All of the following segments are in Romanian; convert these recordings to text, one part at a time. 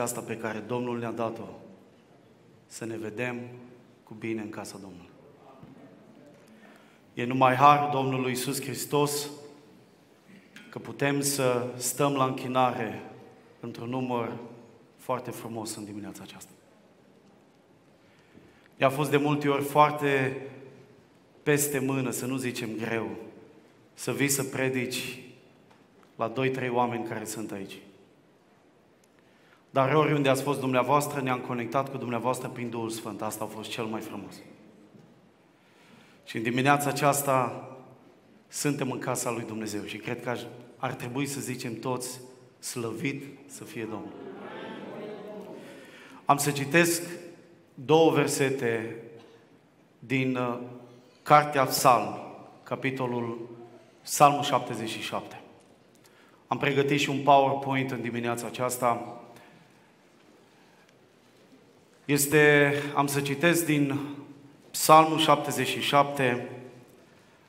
aceasta pe care Domnul ne-a dat-o, să ne vedem cu bine în casa Domnului. E numai harul Domnului Iisus Hristos că putem să stăm la închinare într-un număr foarte frumos în dimineața aceasta. I-a fost de multe ori foarte peste mână, să nu zicem greu, să vii să predici la doi, trei oameni care sunt aici. Dar oriunde ați fost dumneavoastră, ne-am conectat cu dumneavoastră prin Duhul Sfânt. Asta a fost cel mai frumos. Și în dimineața aceasta suntem în casa lui Dumnezeu și cred că ar trebui să zicem toți slăvit să fie Domnul. Am să citesc două versete din uh, Cartea Psalm, capitolul Psalmul 77. Am pregătit și un PowerPoint în dimineața aceasta este, am să citesc din Psalmul 77,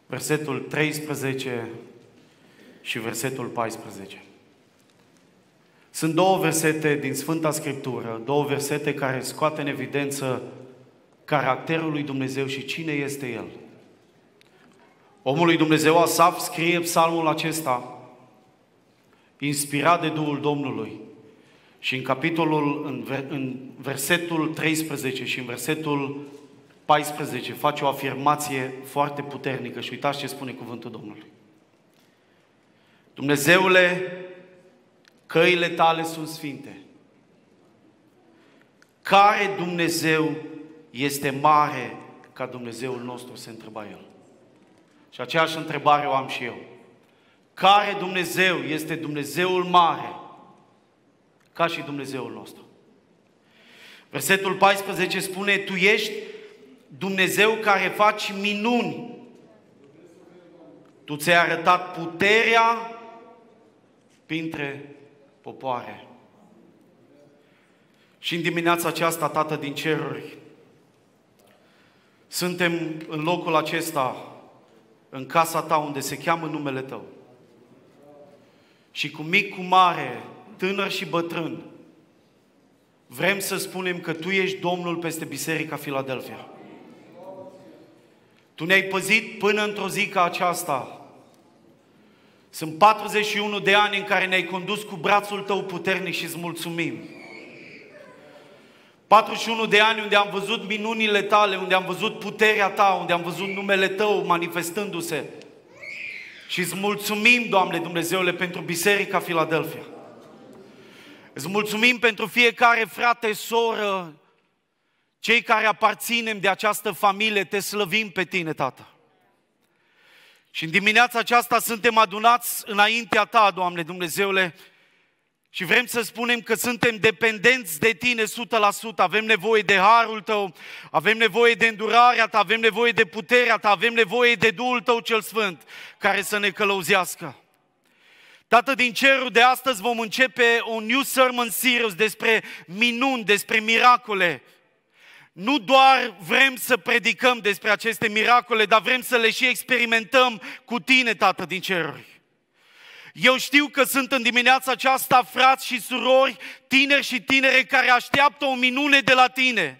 versetul 13 și versetul 14. Sunt două versete din Sfânta Scriptură, două versete care scoate în evidență caracterul lui Dumnezeu și cine este El. Omul lui Dumnezeu Asaf scrie psalmul acesta, inspirat de Duhul Domnului. Și în capitolul, în, în versetul 13 și în versetul 14 face o afirmație foarte puternică și uitați ce spune cuvântul Domnului. Dumnezeule, căile tale sunt sfinte. Care Dumnezeu este mare ca Dumnezeul nostru, se întreba el. Și aceeași întrebare o am și eu. Care Dumnezeu este Dumnezeul mare ca și Dumnezeul nostru. Versetul 14 spune, Tu ești Dumnezeu care faci minuni. Tu ți-ai arătat puterea printre popoare. Și în dimineața aceasta, Tată din ceruri, suntem în locul acesta, în casa ta unde se cheamă numele tău. Și cu mic, cu mare, tânăr și bătrân, vrem să spunem că Tu ești Domnul peste Biserica Filadelfia. Tu ne-ai păzit până într-o zi ca aceasta. Sunt 41 de ani în care ne-ai condus cu brațul Tău puternic și îți mulțumim. 41 de ani unde am văzut minunile tale, unde am văzut puterea ta, unde am văzut numele tău manifestându-se. Și îți mulțumim, Doamne Dumnezeule, pentru Biserica Filadelfia. Îți mulțumim pentru fiecare frate, soră, cei care aparținem de această familie, te slăvim pe tine, Tată. Și în dimineața aceasta suntem adunați înaintea ta, Doamne Dumnezeule, și vrem să spunem că suntem dependenți de Tine 100%, avem nevoie de harul Tău, avem nevoie de îndurarea Ta, avem nevoie de puterea Ta, avem nevoie de Duhul Tău cel Sfânt care să ne călăuzească. Tată din cerul de astăzi vom începe un new sermon series despre minuni, despre miracole. Nu doar vrem să predicăm despre aceste miracole, dar vrem să le și experimentăm cu tine, Tată din ceruri. Eu știu că sunt în dimineața aceasta frați și surori, tineri și tinere care așteaptă o minune de la tine.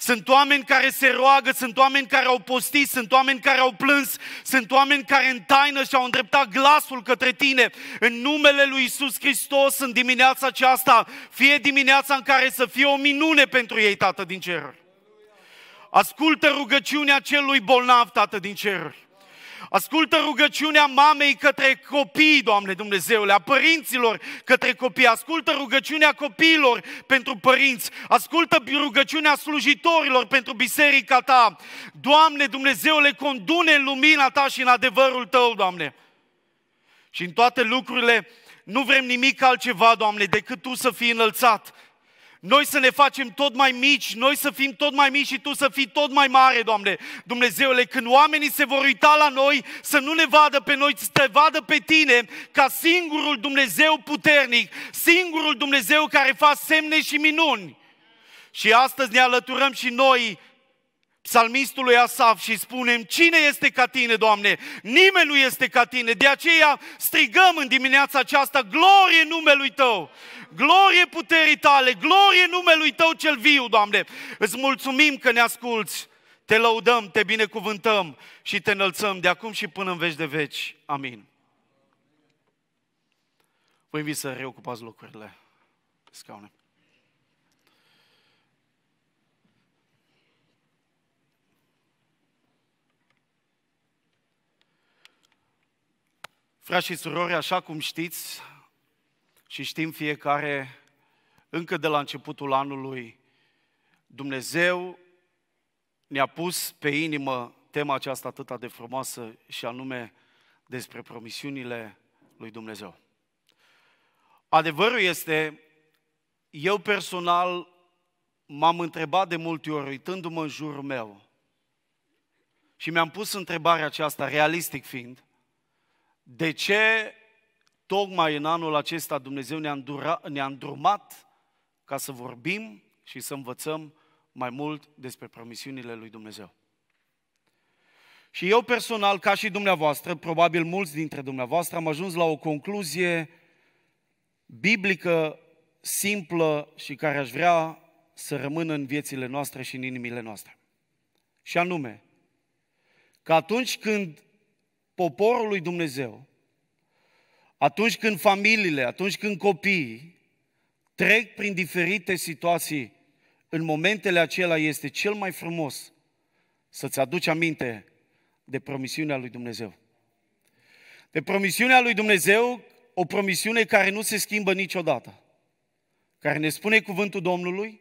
Sunt oameni care se roagă, sunt oameni care au postit, sunt oameni care au plâns, sunt oameni care în taină și-au îndreptat glasul către tine. În numele lui Isus Hristos, în dimineața aceasta, fie dimineața în care să fie o minune pentru ei, Tată din ceruri. Ascultă rugăciunea celui bolnav, Tată din ceruri. Ascultă rugăciunea mamei către copii, Doamne Dumnezeule, a părinților către copii. Ascultă rugăciunea copiilor pentru părinți. Ascultă rugăciunea slujitorilor pentru biserica Ta. Doamne Dumnezeule, condune în lumina Ta și în adevărul Tău, Doamne. Și în toate lucrurile nu vrem nimic altceva, Doamne, decât Tu să fii înălțat noi să ne facem tot mai mici, noi să fim tot mai mici și Tu să fii tot mai mare, Doamne. Dumnezeule, când oamenii se vor uita la noi, să nu ne vadă pe noi, să te vadă pe Tine ca singurul Dumnezeu puternic, singurul Dumnezeu care face semne și minuni. Și astăzi ne alăturăm și noi psalmistului Asaf și spunem, cine este ca tine, Doamne? Nimeni nu este ca tine. De aceea strigăm în dimineața aceasta, glorie numelui Tău! Glorie puterii tale, glorie numelui Tău cel viu, Doamne! Îți mulțumim că ne asculți, te lăudăm, te binecuvântăm și te înălțăm de acum și până în veci de veci. Amin. Vă invit să reocupați locurile, scaune. Frați și surori, așa cum știți și știm fiecare, încă de la începutul anului, Dumnezeu ne-a pus pe inimă tema aceasta atât de frumoasă și anume despre promisiunile lui Dumnezeu. Adevărul este, eu personal m-am întrebat de multe ori, uitându-mă în jurul meu, și mi-am pus întrebarea aceasta, realistic fiind, de ce tocmai în anul acesta Dumnezeu ne-a, îndura, ne-a îndrumat ca să vorbim și să învățăm mai mult despre promisiunile lui Dumnezeu? Și eu personal, ca și dumneavoastră, probabil mulți dintre dumneavoastră, am ajuns la o concluzie biblică, simplă și care aș vrea să rămână în viețile noastre și în inimile noastre. Și anume, că atunci când poporul lui Dumnezeu, atunci când familiile, atunci când copiii trec prin diferite situații, în momentele acelea, este cel mai frumos să-ți aduci aminte de promisiunea lui Dumnezeu. De promisiunea lui Dumnezeu, o promisiune care nu se schimbă niciodată, care ne spune cuvântul Domnului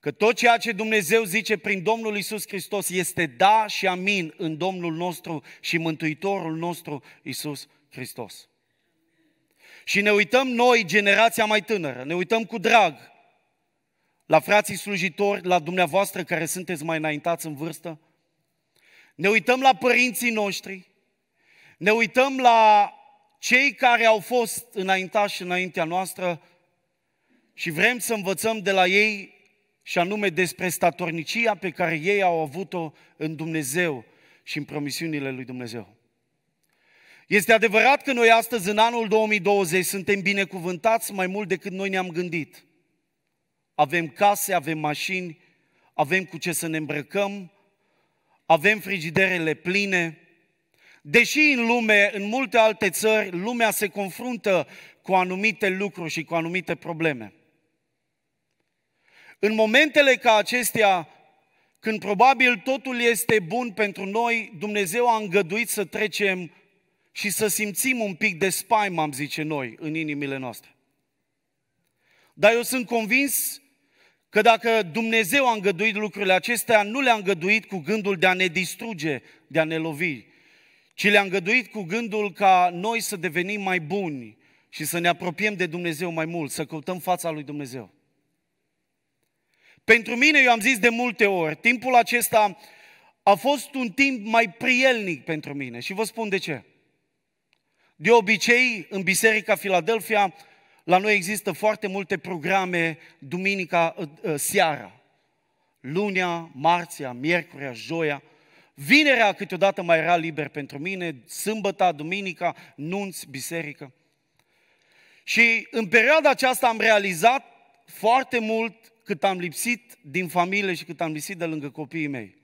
Că tot ceea ce Dumnezeu zice prin Domnul Isus Hristos este da și amin în Domnul nostru și Mântuitorul nostru Isus Hristos. Și ne uităm noi, generația mai tânără, ne uităm cu drag la frații slujitori, la dumneavoastră care sunteți mai înaintați în vârstă, ne uităm la părinții noștri, ne uităm la cei care au fost înaintași înaintea noastră și vrem să învățăm de la ei și anume despre statornicia pe care ei au avut-o în Dumnezeu și în promisiunile lui Dumnezeu. Este adevărat că noi astăzi, în anul 2020, suntem binecuvântați mai mult decât noi ne-am gândit. Avem case, avem mașini, avem cu ce să ne îmbrăcăm, avem frigiderele pline. Deși în lume, în multe alte țări, lumea se confruntă cu anumite lucruri și cu anumite probleme. În momentele ca acestea, când probabil totul este bun pentru noi, Dumnezeu a îngăduit să trecem și să simțim un pic de spaim, am zice noi, în inimile noastre. Dar eu sunt convins că dacă Dumnezeu a îngăduit lucrurile acestea, nu le-a îngăduit cu gândul de a ne distruge, de a ne lovi, ci le-a îngăduit cu gândul ca noi să devenim mai buni și să ne apropiem de Dumnezeu mai mult, să căutăm fața lui Dumnezeu. Pentru mine, eu am zis de multe ori, timpul acesta a fost un timp mai prielnic pentru mine și vă spun de ce. De obicei, în Biserica Filadelfia, la noi există foarte multe programe duminica ă, ă, seara. Lunea, marțea, miercurea, joia. Vinerea câteodată mai era liber pentru mine, sâmbăta, duminica, nunți, biserică. Și în perioada aceasta am realizat foarte mult cât am lipsit din familie și cât am lipsit de lângă copiii mei.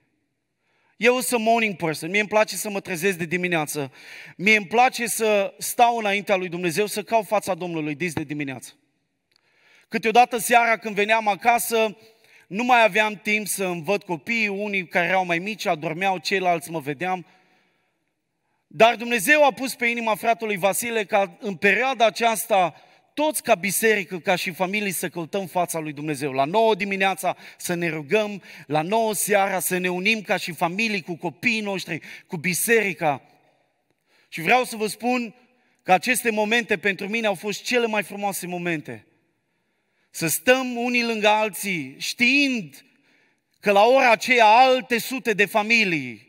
Eu sunt morning person, mie îmi place să mă trezesc de dimineață, mie îmi place să stau înaintea lui Dumnezeu, să caut fața Domnului dis de dimineață. Câteodată seara când veneam acasă, nu mai aveam timp să îmi văd copiii, unii care erau mai mici adormeau, ceilalți mă vedeam. Dar Dumnezeu a pus pe inima fratului Vasile ca în perioada aceasta toți ca biserică, ca și familii să căutăm fața lui Dumnezeu. La 9 dimineața să ne rugăm, la 9 seara să ne unim ca și familii cu copiii noștri, cu biserica. Și vreau să vă spun că aceste momente pentru mine au fost cele mai frumoase momente. Să stăm unii lângă alții, știind că la ora aceea alte sute de familii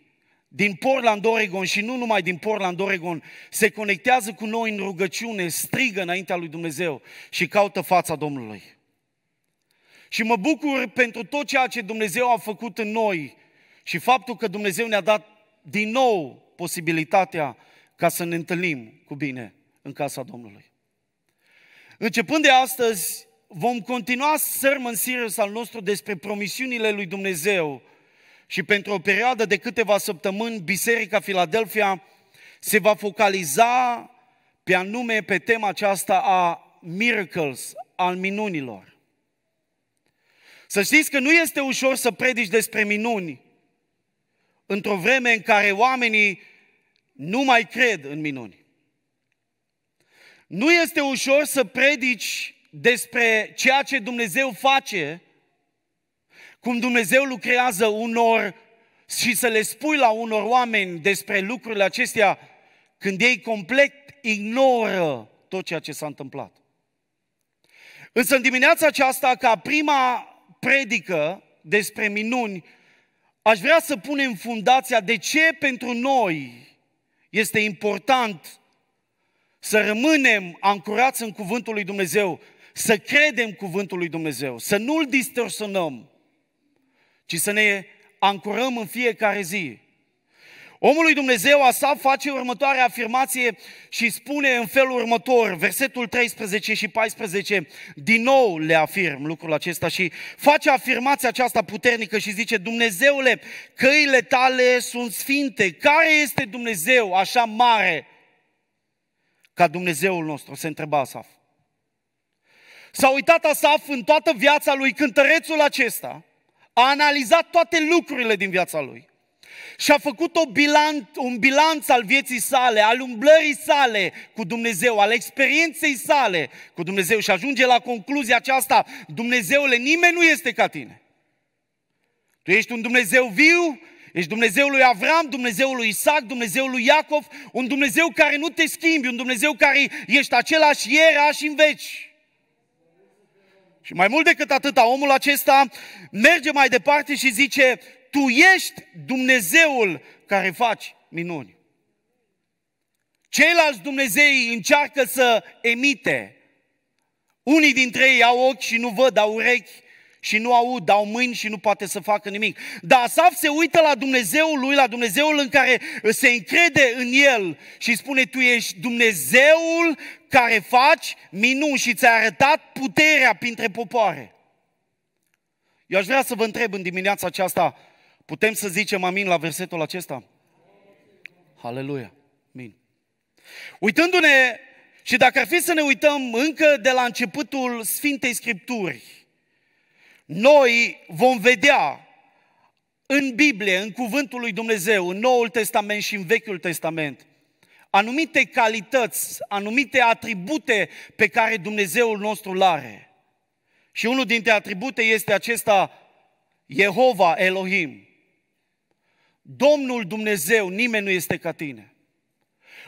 din Portland, Oregon și nu numai din Portland, Oregon, se conectează cu noi în rugăciune, strigă înaintea lui Dumnezeu și caută fața Domnului. Și mă bucur pentru tot ceea ce Dumnezeu a făcut în noi și faptul că Dumnezeu ne-a dat din nou posibilitatea ca să ne întâlnim cu bine în casa Domnului. Începând de astăzi, vom continua sermon series al nostru despre promisiunile lui Dumnezeu și pentru o perioadă de câteva săptămâni, Biserica Filadelfia se va focaliza pe anume pe tema aceasta a miracles, al minunilor. Să știți că nu este ușor să predici despre minuni într-o vreme în care oamenii nu mai cred în minuni. Nu este ușor să predici despre ceea ce Dumnezeu face cum Dumnezeu lucrează unor și să le spui la unor oameni despre lucrurile acestea când ei complet ignoră tot ceea ce s-a întâmplat. Însă în dimineața aceasta, ca prima predică despre minuni, aș vrea să punem fundația de ce pentru noi este important să rămânem ancorați în Cuvântul lui Dumnezeu, să credem Cuvântul lui Dumnezeu, să nu-L distorsionăm, ci să ne ancorăm în fiecare zi. Omul lui Dumnezeu Asaf face următoarea afirmație și spune în felul următor, versetul 13 și 14, din nou le afirm lucrul acesta și face afirmația aceasta puternică și zice, Dumnezeule, căile tale sunt sfinte, care este Dumnezeu așa mare ca Dumnezeul nostru? Se întreba Asaf. S-a uitat Asaf în toată viața lui cântărețul acesta – a analizat toate lucrurile din viața lui. Și a făcut o bilanț, un bilanț al vieții sale, al umblării sale cu Dumnezeu, al experienței sale cu Dumnezeu și ajunge la concluzia aceasta, Dumnezeule, nimeni nu este ca tine. Tu ești un Dumnezeu viu, ești Dumnezeul lui Avram, Dumnezeul lui Isaac, Dumnezeul lui Iacov, un Dumnezeu care nu te schimbi, un Dumnezeu care ești același ieri, azi și în veci. Și mai mult decât atât, omul acesta merge mai departe și zice, tu ești Dumnezeul care faci minuni. Ceilalți Dumnezei încearcă să emite. Unii dintre ei au ochi și nu văd, au urechi și nu aud, dau mâini și nu poate să facă nimic. Dar Asaf se uită la Dumnezeul lui, la Dumnezeul în care se încrede în el și spune, tu ești Dumnezeul care faci minuni și ți a arătat puterea printre popoare. Eu aș vrea să vă întreb în dimineața aceasta, putem să zicem amin la versetul acesta? Aleluia! Amin! Uitându-ne și dacă ar fi să ne uităm încă de la începutul Sfintei Scripturii, noi vom vedea în Biblie, în Cuvântul lui Dumnezeu, în Noul Testament și în Vechiul Testament, anumite calități, anumite atribute pe care Dumnezeul nostru le are. Și unul dintre atribute este acesta, Jehova Elohim. Domnul Dumnezeu, nimeni nu este ca tine.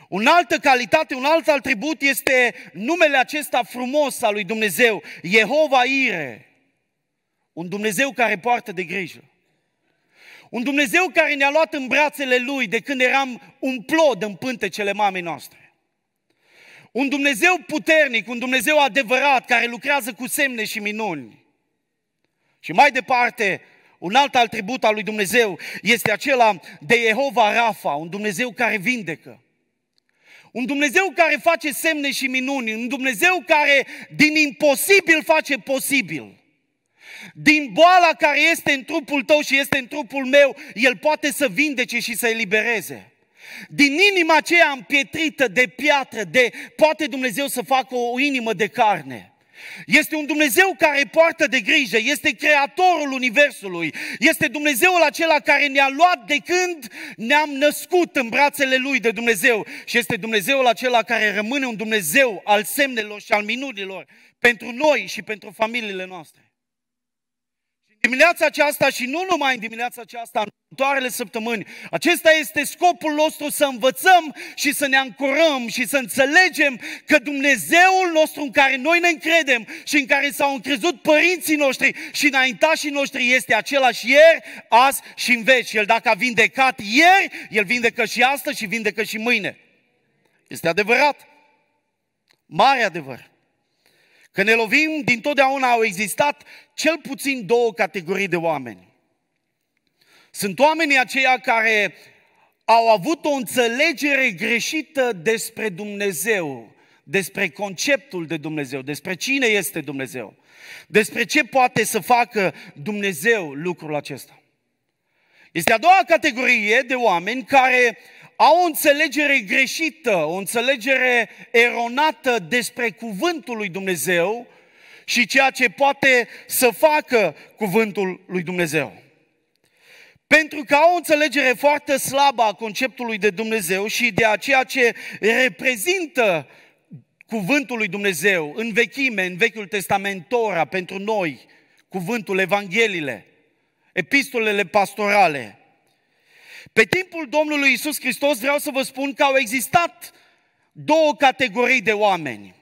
Un altă calitate, un alt atribut este numele acesta frumos al lui Dumnezeu, Jehova Ire. Un Dumnezeu care poartă de grijă. Un Dumnezeu care ne-a luat în brațele Lui de când eram un plod în pântecele mamei noastre. Un Dumnezeu puternic, un Dumnezeu adevărat, care lucrează cu semne și minuni. Și mai departe, un alt atribut al lui Dumnezeu este acela de Jehova Rafa, un Dumnezeu care vindecă. Un Dumnezeu care face semne și minuni, un Dumnezeu care din imposibil face posibil. Din boala care este în trupul tău și este în trupul meu, El poate să vindece și să elibereze. Din inima aceea împietrită de piatră, de poate Dumnezeu să facă o inimă de carne. Este un Dumnezeu care poartă de grijă, este creatorul Universului, este Dumnezeul acela care ne-a luat de când ne-am născut în brațele Lui de Dumnezeu și este Dumnezeul acela care rămâne un Dumnezeu al semnelor și al minunilor pentru noi și pentru familiile noastre dimineața aceasta și nu numai în dimineața aceasta, în următoarele săptămâni, acesta este scopul nostru să învățăm și să ne ancorăm și să înțelegem că Dumnezeul nostru în care noi ne încredem și în care s-au încrezut părinții noștri și înaintașii noștri este același ieri, azi și în veci. El dacă a vindecat ieri, El vindecă și astăzi și vindecă și mâine. Este adevărat. Mare adevăr. Că ne lovim, din totdeauna au existat cel puțin două categorii de oameni. Sunt oamenii aceia care au avut o înțelegere greșită despre Dumnezeu, despre conceptul de Dumnezeu, despre cine este Dumnezeu, despre ce poate să facă Dumnezeu lucrul acesta. Este a doua categorie de oameni care au o înțelegere greșită, o înțelegere eronată despre cuvântul lui Dumnezeu și ceea ce poate să facă cuvântul lui Dumnezeu. Pentru că au o înțelegere foarte slabă a conceptului de Dumnezeu și de a ceea ce reprezintă cuvântul lui Dumnezeu în vechime, în Vechiul Testament, Tora pentru noi, cuvântul, Evangheliile, epistolele pastorale – pe timpul Domnului Isus Hristos vreau să vă spun că au existat două categorii de oameni.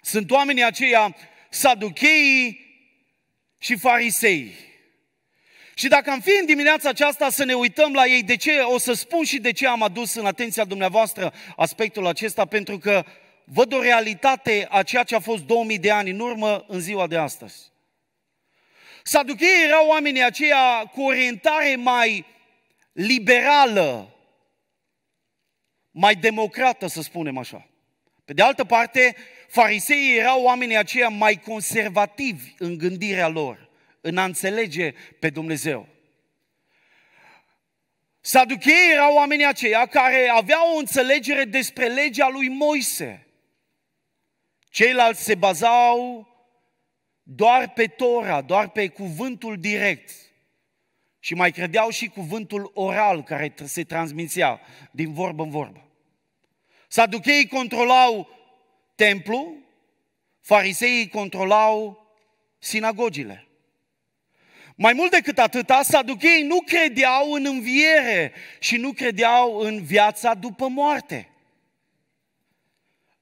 Sunt oamenii aceia saducheii și farisei. Și dacă am fi în dimineața aceasta să ne uităm la ei, de ce o să spun și de ce am adus în atenția dumneavoastră aspectul acesta, pentru că văd o realitate a ceea ce a fost 2000 de ani în urmă în ziua de astăzi. Saducheii erau oamenii aceia cu orientare mai liberală, mai democrată, să spunem așa. Pe de altă parte, fariseii erau oamenii aceia mai conservativi în gândirea lor, în a înțelege pe Dumnezeu. Saducheii erau oamenii aceia care aveau o înțelegere despre legea lui Moise. Ceilalți se bazau doar pe Tora, doar pe cuvântul direct. Și mai credeau și cuvântul oral care se transmitea din vorbă în vorbă. Saducheii controlau templu, fariseii controlau sinagogile. Mai mult decât atâta, saducheii nu credeau în înviere și nu credeau în viața după moarte.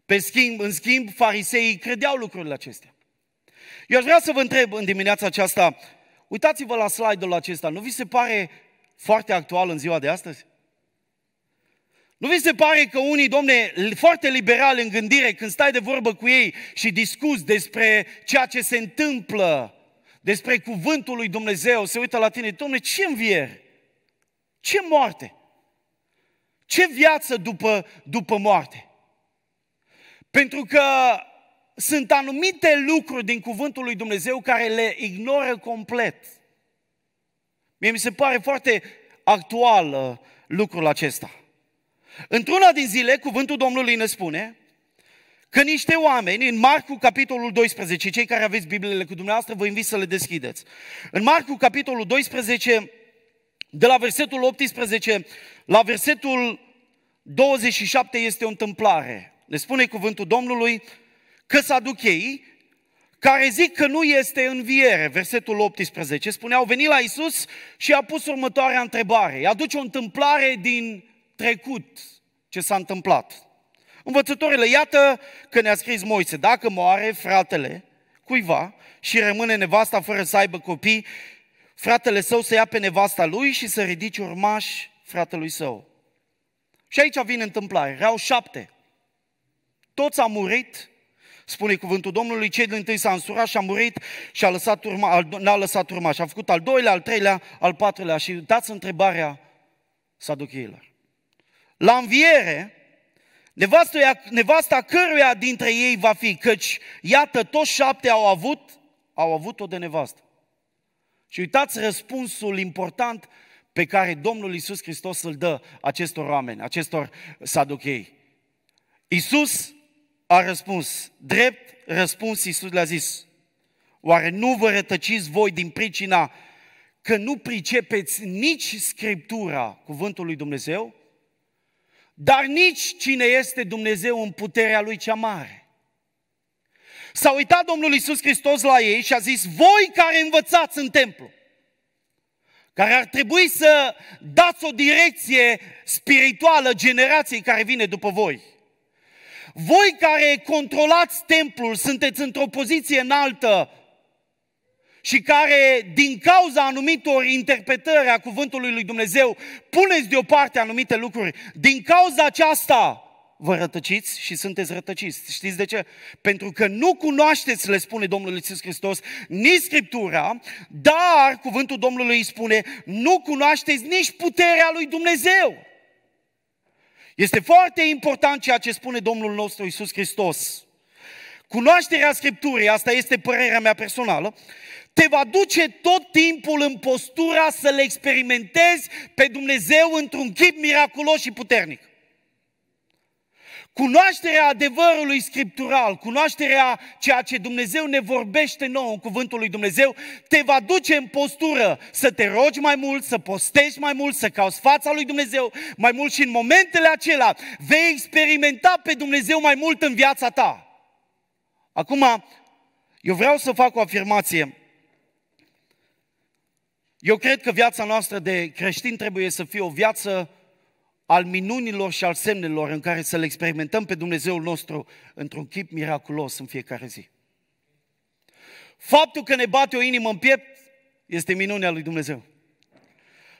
Pe schimb, în schimb, fariseii credeau lucrurile acestea. Eu aș vrea să vă întreb în dimineața aceasta, Uitați-vă la slide-ul acesta. Nu vi se pare foarte actual în ziua de astăzi? Nu vi se pare că unii, domne, foarte liberali în gândire, când stai de vorbă cu ei și discuți despre ceea ce se întâmplă, despre cuvântul lui Dumnezeu, se uită la tine, domne, ce înviere? Ce moarte? Ce viață după, după moarte? Pentru că sunt anumite lucruri din cuvântul lui Dumnezeu care le ignoră complet. Mie mi se pare foarte actual lucrul acesta. Într-una din zile, cuvântul Domnului ne spune că niște oameni, în Marcu capitolul 12, cei care aveți Bibliele cu dumneavoastră, vă invit să le deschideți. În Marcu capitolul 12, de la versetul 18 la versetul 27 este o întâmplare. Ne spune cuvântul Domnului, că ei, care zic că nu este înviere, versetul 18, spuneau, au venit la Isus și a pus următoarea întrebare. A aduce o întâmplare din trecut ce s-a întâmplat. Învățătorile, iată că ne-a scris Moise, dacă moare fratele cuiva și rămâne nevasta fără să aibă copii, fratele său să ia pe nevasta lui și să ridice urmași fratelui său. Și aici vine întâmplare. Erau șapte. Toți au murit spune cuvântul Domnului, cei din întâi s-a însurat și a murit și a lăsat urma, n-a lăsat urma și a făcut al doilea, al treilea, al patrulea și dați întrebarea saducheilor. La înviere, nevastă, nevasta căruia dintre ei va fi, căci iată toți șapte au avut, au avut-o de nevastă. Și uitați răspunsul important pe care Domnul Iisus Hristos îl dă acestor oameni, acestor saduchei. Iisus a răspuns, drept răspuns Iisus le-a zis, oare nu vă rătăciți voi din pricina că nu pricepeți nici Scriptura, cuvântul lui Dumnezeu, dar nici cine este Dumnezeu în puterea lui cea mare. S-a uitat Domnul Iisus Hristos la ei și a zis, voi care învățați în templu, care ar trebui să dați o direcție spirituală generației care vine după voi, voi care controlați templul, sunteți într-o poziție înaltă și care, din cauza anumitor interpretări a cuvântului lui Dumnezeu, puneți deoparte anumite lucruri. Din cauza aceasta, vă rătăciți și sunteți rătăciți. Știți de ce? Pentru că nu cunoașteți, le spune Domnul Iisus Hristos, nici Scriptura, dar, cuvântul Domnului îi spune, nu cunoașteți nici puterea lui Dumnezeu. Este foarte important ceea ce spune Domnul nostru Isus Hristos. Cunoașterea Scripturii, asta este părerea mea personală, te va duce tot timpul în postura să le experimentezi pe Dumnezeu într-un chip miraculos și puternic. Cunoașterea adevărului scriptural, cunoașterea ceea ce Dumnezeu ne vorbește nou în cuvântul lui Dumnezeu, te va duce în postură să te rogi mai mult, să postești mai mult, să cauți fața lui Dumnezeu mai mult și în momentele acelea vei experimenta pe Dumnezeu mai mult în viața ta. Acum, eu vreau să fac o afirmație. Eu cred că viața noastră de creștin trebuie să fie o viață al minunilor și al semnelor în care să-L experimentăm pe Dumnezeul nostru într-un chip miraculos în fiecare zi. Faptul că ne bate o inimă în piept este minunea lui Dumnezeu.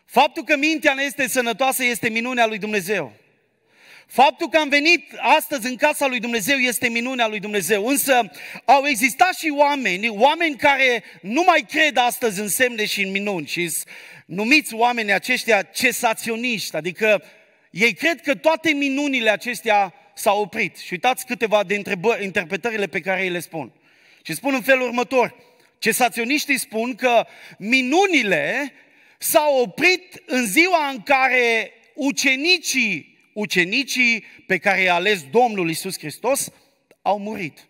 Faptul că mintea ne este sănătoasă este minunea lui Dumnezeu. Faptul că am venit astăzi în casa lui Dumnezeu este minunea lui Dumnezeu. Însă au existat și oameni, oameni care nu mai cred astăzi în semne și în minuni și numiți oamenii aceștia cesaționiști, adică ei cred că toate minunile acestea s-au oprit. Și uitați câteva de interpretările pe care ei le spun. Și spun în felul următor. Cesaționiștii spun că minunile s-au oprit în ziua în care ucenicii, ucenicii pe care i-a ales Domnul Isus Hristos, au murit.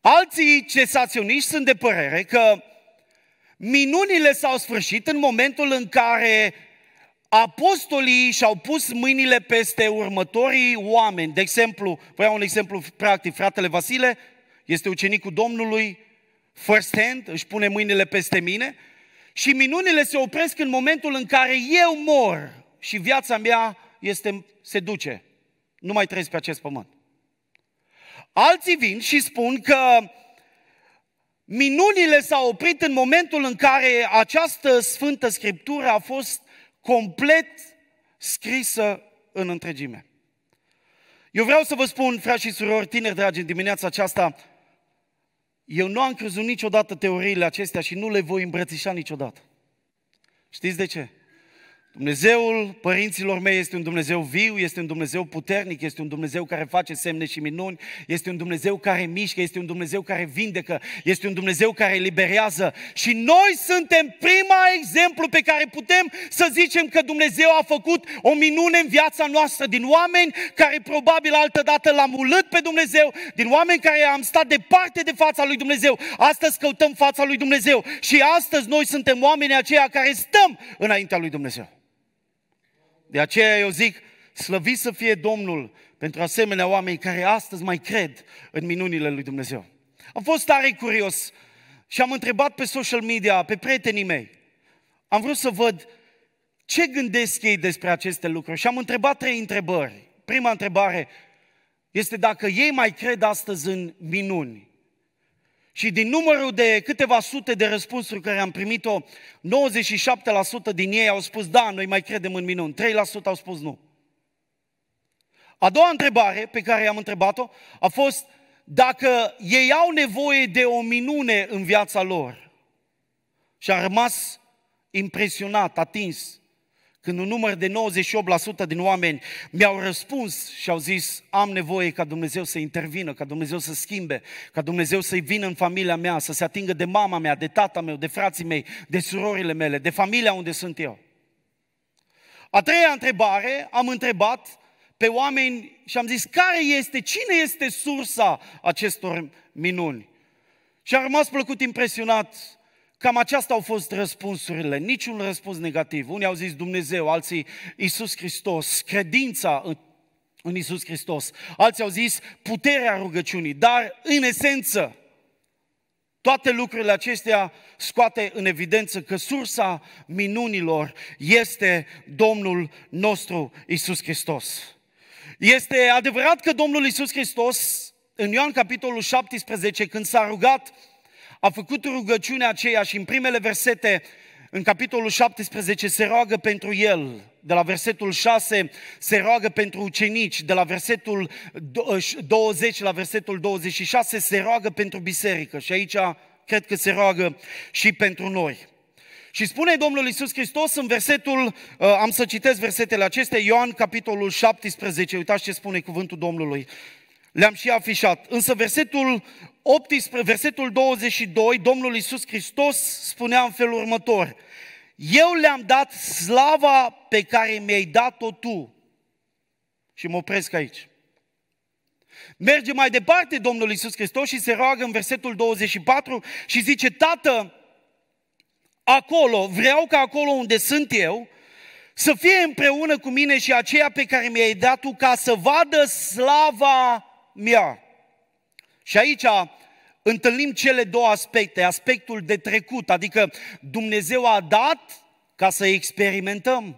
Alții cesaționiști sunt de părere că minunile s-au sfârșit în momentul în care apostolii și-au pus mâinile peste următorii oameni. De exemplu, vă iau un exemplu practic, fratele Vasile este ucenicul Domnului, first hand, își pune mâinile peste mine și minunile se opresc în momentul în care eu mor și viața mea este, se duce. Nu mai trăiesc pe acest pământ. Alții vin și spun că minunile s-au oprit în momentul în care această Sfântă Scriptură a fost complet scrisă în întregime. Eu vreau să vă spun, frați și surori, tineri dragi, în dimineața aceasta, eu nu am crezut niciodată teoriile acestea și nu le voi îmbrățișa niciodată. Știți de ce? Dumnezeul părinților mei este un Dumnezeu viu, este un Dumnezeu puternic, este un Dumnezeu care face semne și minuni, este un Dumnezeu care mișcă, este un Dumnezeu care vindecă, este un Dumnezeu care liberează. Și noi suntem prima exemplu pe care putem să zicem că Dumnezeu a făcut o minune în viața noastră din oameni care probabil altădată l-am urât pe Dumnezeu, din oameni care am stat departe de fața lui Dumnezeu. Astăzi căutăm fața lui Dumnezeu și astăzi noi suntem oamenii aceia care stăm înaintea lui Dumnezeu. De aceea eu zic, slăvit să fie Domnul pentru asemenea oameni care astăzi mai cred în minunile lui Dumnezeu. Am fost tare curios și am întrebat pe social media, pe prietenii mei. Am vrut să văd ce gândesc ei despre aceste lucruri și am întrebat trei întrebări. Prima întrebare este dacă ei mai cred astăzi în minuni. Și din numărul de câteva sute de răspunsuri care am primit-o, 97% din ei au spus da, noi mai credem în minuni, 3% au spus nu. A doua întrebare pe care i-am întrebat-o a fost dacă ei au nevoie de o minune în viața lor. Și a rămas impresionat, atins când un număr de 98% din oameni mi-au răspuns și au zis, am nevoie ca Dumnezeu să intervină, ca Dumnezeu să schimbe, ca Dumnezeu să-i vină în familia mea, să se atingă de mama mea, de tata meu, de frații mei, de surorile mele, de familia unde sunt eu. A treia întrebare, am întrebat pe oameni și am zis, care este, cine este sursa acestor minuni? Și a rămas plăcut impresionat Cam aceasta au fost răspunsurile, niciun răspuns negativ. Unii au zis Dumnezeu, alții Isus Hristos, credința în, în Isus Hristos, alții au zis puterea rugăciunii, dar în esență, toate lucrurile acestea scoate în evidență că sursa minunilor este Domnul nostru Isus Hristos. Este adevărat că Domnul Isus Hristos, în Ioan capitolul 17, când s-a rugat a făcut rugăciunea aceea și în primele versete, în capitolul 17, se roagă pentru el. De la versetul 6 se roagă pentru ucenici, de la versetul 20 ă, la versetul 26 se roagă pentru biserică și aici cred că se roagă și pentru noi. Și spune Domnul Iisus Hristos în versetul, ă, am să citesc versetele acestea, Ioan capitolul 17, uitați ce spune cuvântul Domnului. Le-am și afișat. Însă versetul 18, versetul 22, Domnul Iisus Hristos spunea în felul următor, eu le-am dat slava pe care mi-ai dat-o tu. Și mă opresc aici. Merge mai departe Domnul Iisus Hristos și se roagă în versetul 24 și zice, Tată, acolo, vreau ca acolo unde sunt eu, să fie împreună cu mine și aceea pe care mi-ai dat o ca să vadă slava mea. Și aici întâlnim cele două aspecte. Aspectul de trecut, adică Dumnezeu a dat ca să experimentăm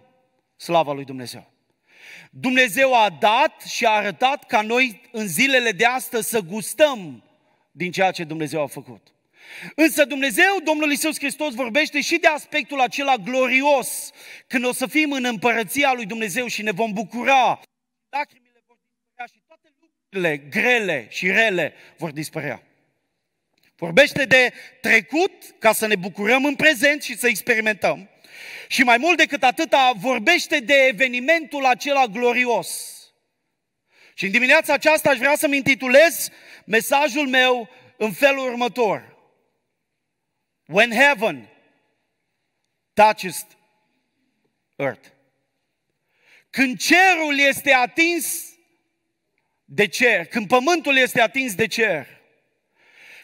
slava lui Dumnezeu. Dumnezeu a dat și a arătat ca noi în zilele de astăzi să gustăm din ceea ce Dumnezeu a făcut. Însă Dumnezeu, Domnul Iisus Hristos, vorbește și de aspectul acela glorios, când o să fim în împărăția lui Dumnezeu și ne vom bucura. Lacrimi lucrurile grele și rele vor dispărea. Vorbește de trecut ca să ne bucurăm în prezent și să experimentăm. Și mai mult decât atâta, vorbește de evenimentul acela glorios. Și în dimineața aceasta aș vrea să-mi intitulez mesajul meu în felul următor. When heaven touches earth. Când cerul este atins de cer, când pământul este atins de cer,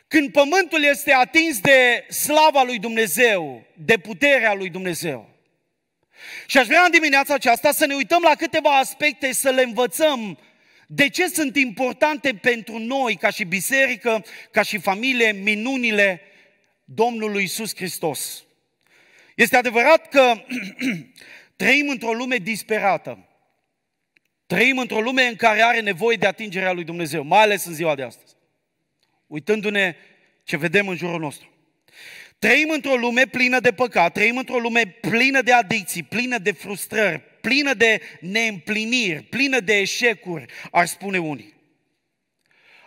când pământul este atins de slava lui Dumnezeu, de puterea lui Dumnezeu. Și aș vrea în dimineața aceasta să ne uităm la câteva aspecte, să le învățăm de ce sunt importante pentru noi, ca și biserică, ca și familie, minunile Domnului Isus Hristos. Este adevărat că trăim într-o lume disperată. Trăim într-o lume în care are nevoie de atingerea lui Dumnezeu, mai ales în ziua de astăzi. Uitându-ne ce vedem în jurul nostru. Trăim într-o lume plină de păcat, trăim într-o lume plină de adicții, plină de frustrări, plină de neîmpliniri, plină de eșecuri, ar spune unii.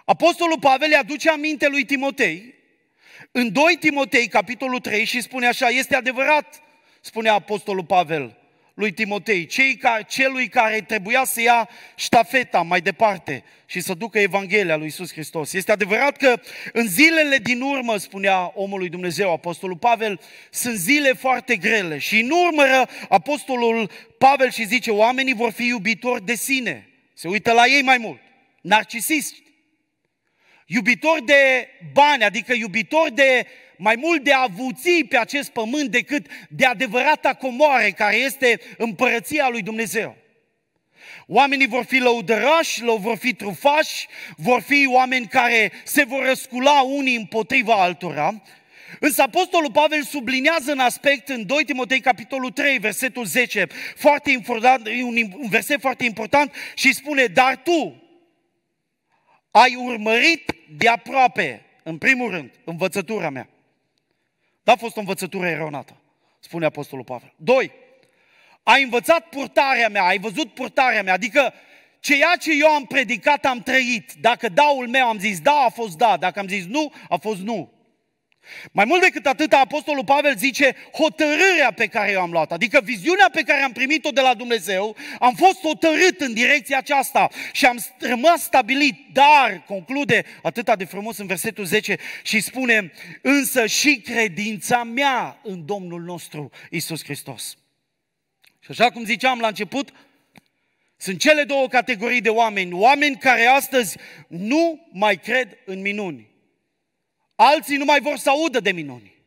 Apostolul Pavel aduce aminte lui Timotei în 2 Timotei, capitolul 3, și spune așa, este adevărat, spune Apostolul Pavel, lui Timotei, cei ca, celui care trebuia să ia ștafeta mai departe și să ducă Evanghelia lui Isus Hristos. Este adevărat că în zilele din urmă, spunea omul lui Dumnezeu, Apostolul Pavel, sunt zile foarte grele și în urmă Apostolul Pavel și zice, oamenii vor fi iubitori de sine, se uită la ei mai mult, narcisiști, iubitori de bani, adică iubitori de mai mult de avuții pe acest pământ decât de adevărata comoare care este împărăția lui Dumnezeu. Oamenii vor fi lăudărași, vor fi trufași, vor fi oameni care se vor răscula unii împotriva altora. Însă Apostolul Pavel sublinează în aspect în 2 Timotei capitolul 3, versetul 10, foarte important, un verset foarte important și spune, dar tu, ai urmărit de aproape, în primul rând, învățătura mea. Dar a fost o învățătură eronată, spune Apostolul Pavel. Doi, ai învățat purtarea mea, ai văzut purtarea mea, adică ceea ce eu am predicat am trăit. Dacă daul meu am zis da, a fost da, dacă am zis nu, a fost nu. Mai mult decât atât, Apostolul Pavel zice hotărârea pe care eu am luat, adică viziunea pe care am primit-o de la Dumnezeu, am fost hotărât în direcția aceasta și am rămas stabilit, dar, conclude atâta de frumos în versetul 10 și spune, însă și credința mea în Domnul nostru Isus Hristos. Și așa cum ziceam la început, sunt cele două categorii de oameni, oameni care astăzi nu mai cred în minuni Alții nu mai vor să audă de minuni.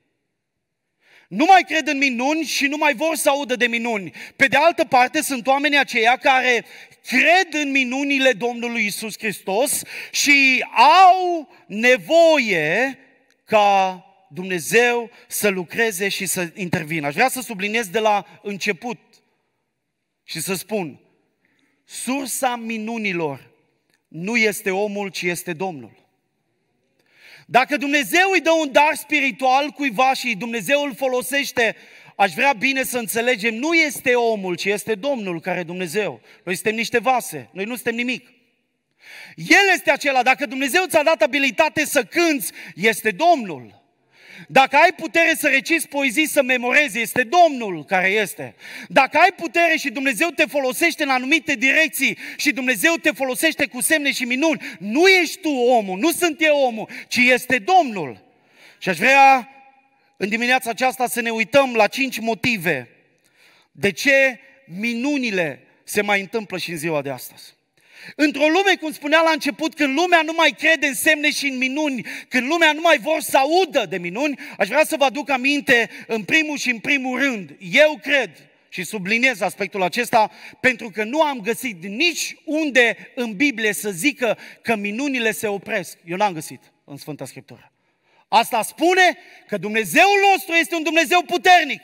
Nu mai cred în minuni și nu mai vor să audă de minuni. Pe de altă parte, sunt oamenii aceia care cred în minunile Domnului Isus Hristos și au nevoie ca Dumnezeu să lucreze și să intervină. Aș vrea să subliniez de la început și să spun, sursa minunilor nu este omul, ci este Domnul. Dacă Dumnezeu îi dă un dar spiritual cuiva și Dumnezeu îl folosește, aș vrea bine să înțelegem, nu este omul, ci este Domnul care Dumnezeu. Noi suntem niște vase, noi nu suntem nimic. El este acela, dacă Dumnezeu ți-a dat abilitate să cânți, este Domnul. Dacă ai putere să reciți poezii, să memorezi, este Domnul care este. Dacă ai putere și Dumnezeu te folosește în anumite direcții și Dumnezeu te folosește cu semne și minuni, nu ești tu omul, nu sunt eu omul, ci este Domnul. Și aș vrea în dimineața aceasta să ne uităm la cinci motive de ce minunile se mai întâmplă și în ziua de astăzi. Într-o lume, cum spunea la început, când lumea nu mai crede în semne și în minuni, când lumea nu mai vor să audă de minuni, aș vrea să vă aduc aminte în primul și în primul rând. Eu cred și subliniez aspectul acesta pentru că nu am găsit nici unde în Biblie să zică că minunile se opresc. Eu n-am găsit în Sfânta Scriptură. Asta spune că Dumnezeul nostru este un Dumnezeu puternic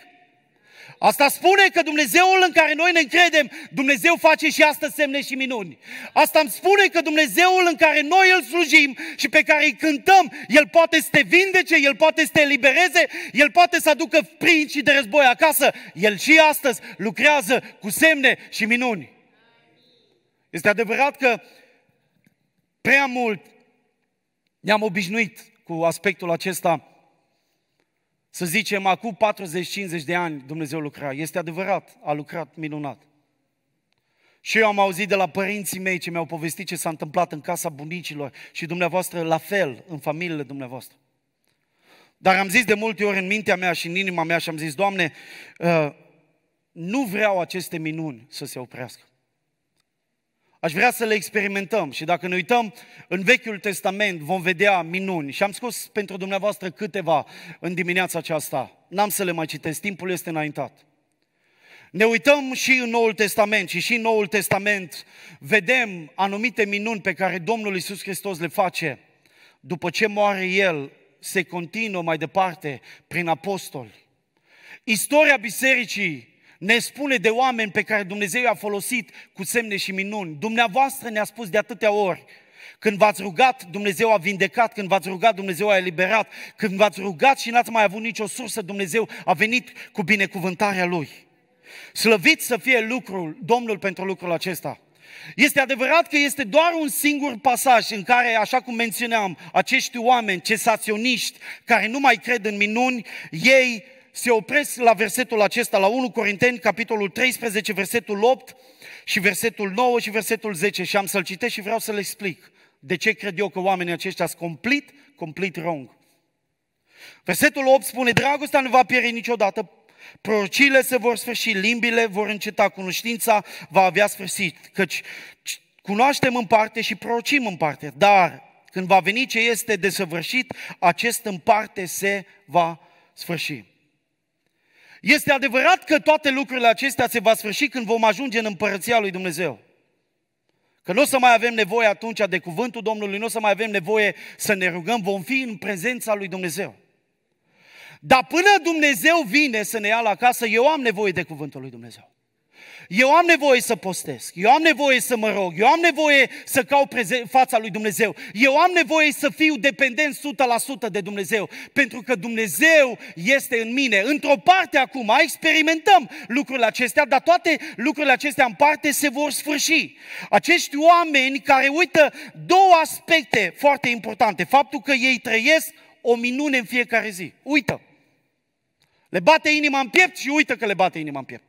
Asta spune că Dumnezeul în care noi ne încredem, Dumnezeu face și astăzi semne și minuni. Asta îmi spune că Dumnezeul în care noi îl slujim și pe care îi cântăm, El poate să te vindece, El poate să te elibereze, El poate să aducă princii de război acasă. El și astăzi lucrează cu semne și minuni. Este adevărat că prea mult ne-am obișnuit cu aspectul acesta să zicem, acum 40-50 de ani Dumnezeu lucra. Este adevărat, a lucrat minunat. Și eu am auzit de la părinții mei ce mi-au povestit ce s-a întâmplat în casa bunicilor și dumneavoastră la fel, în familiile dumneavoastră. Dar am zis de multe ori în mintea mea și în inima mea și am zis, Doamne, uh, nu vreau aceste minuni să se oprească. Aș vrea să le experimentăm și dacă ne uităm în Vechiul Testament vom vedea minuni și am scos pentru dumneavoastră câteva în dimineața aceasta. N-am să le mai citesc, timpul este înaintat. Ne uităm și în Noul Testament și și în Noul Testament vedem anumite minuni pe care Domnul Iisus Hristos le face. După ce moare El, se continuă mai departe prin apostoli. Istoria bisericii ne spune de oameni pe care Dumnezeu i-a folosit cu semne și minuni. Dumneavoastră ne-a spus de atâtea ori, când v-ați rugat, Dumnezeu a vindecat, când v-ați rugat, Dumnezeu a eliberat, când v-ați rugat și n-ați mai avut nicio sursă, Dumnezeu a venit cu binecuvântarea Lui. Slăvit să fie lucrul, Domnul pentru lucrul acesta. Este adevărat că este doar un singur pasaj în care, așa cum menționeam, acești oameni cesaționiști care nu mai cred în minuni, ei se opresc la versetul acesta, la 1 Corinteni, capitolul 13, versetul 8 și versetul 9 și versetul 10 și am să-l citesc și vreau să l explic de ce cred eu că oamenii aceștia sunt complet, complet wrong. Versetul 8 spune, dragostea nu va pieri niciodată, prorocile se vor sfârși, limbile vor înceta, cunoștința va avea sfârșit, căci cunoaștem în parte și prorocim în parte, dar când va veni ce este desăvârșit, acest în parte se va sfârși. Este adevărat că toate lucrurile acestea se va sfârși când vom ajunge în împărăția lui Dumnezeu. Că nu o să mai avem nevoie atunci de cuvântul Domnului, nu o să mai avem nevoie să ne rugăm, vom fi în prezența lui Dumnezeu. Dar până Dumnezeu vine să ne ia la casă, eu am nevoie de cuvântul lui Dumnezeu. Eu am nevoie să postesc, eu am nevoie să mă rog, eu am nevoie să cau preze- fața lui Dumnezeu, eu am nevoie să fiu dependent 100% de Dumnezeu, pentru că Dumnezeu este în mine. Într-o parte acum experimentăm lucrurile acestea, dar toate lucrurile acestea în parte se vor sfârși. Acești oameni care uită două aspecte foarte importante, faptul că ei trăiesc o minune în fiecare zi. Uită! Le bate inima în piept și uită că le bate inima în piept.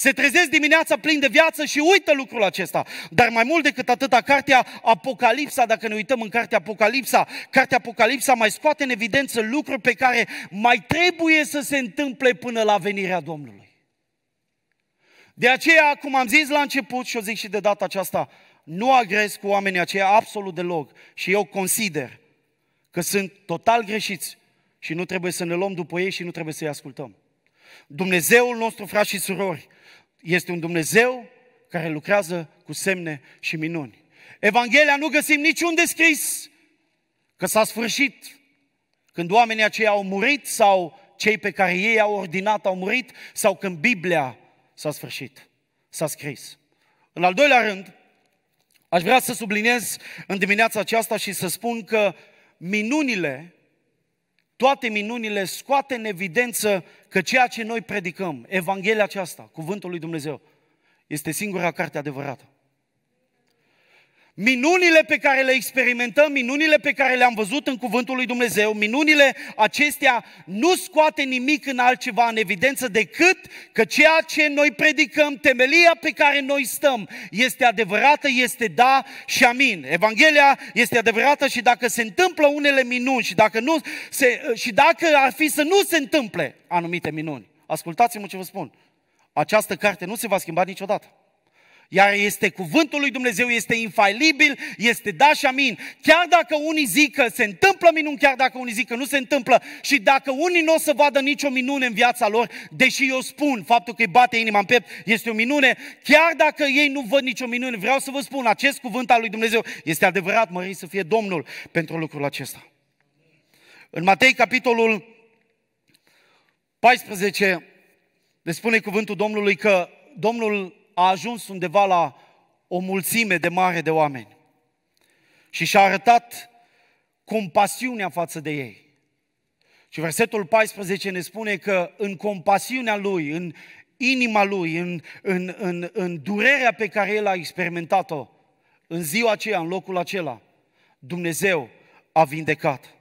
Se trezesc dimineața plin de viață și uită lucrul acesta. Dar mai mult decât atâta, cartea Apocalipsa, dacă ne uităm în cartea Apocalipsa, cartea Apocalipsa mai scoate în evidență lucruri pe care mai trebuie să se întâmple până la venirea Domnului. De aceea, cum am zis la început și o zic și de data aceasta, nu agrez cu oamenii aceia absolut deloc și eu consider că sunt total greșiți și nu trebuie să ne luăm după ei și nu trebuie să-i ascultăm. Dumnezeul nostru, frați și surori, este un Dumnezeu care lucrează cu semne și minuni. Evanghelia nu găsim niciun descris că s-a sfârșit. Când oamenii aceia au murit sau cei pe care ei au ordinat au murit sau când Biblia s-a sfârșit, s-a scris. În al doilea rând, aș vrea să subliniez în dimineața aceasta și să spun că minunile toate minunile, scoate în evidență că ceea ce noi predicăm, Evanghelia aceasta, Cuvântul lui Dumnezeu, este singura carte adevărată. Minunile pe care le experimentăm, minunile pe care le-am văzut în Cuvântul lui Dumnezeu, minunile acestea nu scoate nimic în altceva în evidență decât că ceea ce noi predicăm, temelia pe care noi stăm, este adevărată, este da și amin. Evanghelia este adevărată și dacă se întâmplă unele minuni și dacă, nu se, și dacă ar fi să nu se întâmple anumite minuni, ascultați-mă ce vă spun, această carte nu se va schimba niciodată. Iar este cuvântul lui Dumnezeu, este infailibil, este da și amin. Chiar dacă unii zic că se întâmplă minuni, chiar dacă unii zic că nu se întâmplă și dacă unii nu o să vadă nicio minune în viața lor, deși eu spun faptul că îi bate inima în piept este o minune, chiar dacă ei nu văd nicio minune, vreau să vă spun, acest cuvânt al lui Dumnezeu este adevărat, mări să fie Domnul pentru lucrul acesta. În Matei, capitolul 14, ne spune cuvântul Domnului că Domnul a ajuns undeva la o mulțime de mare de oameni și și-a arătat compasiunea față de ei. Și versetul 14 ne spune că în compasiunea lui, în inima lui, în, în, în, în durerea pe care el a experimentat-o, în ziua aceea, în locul acela, Dumnezeu a vindecat.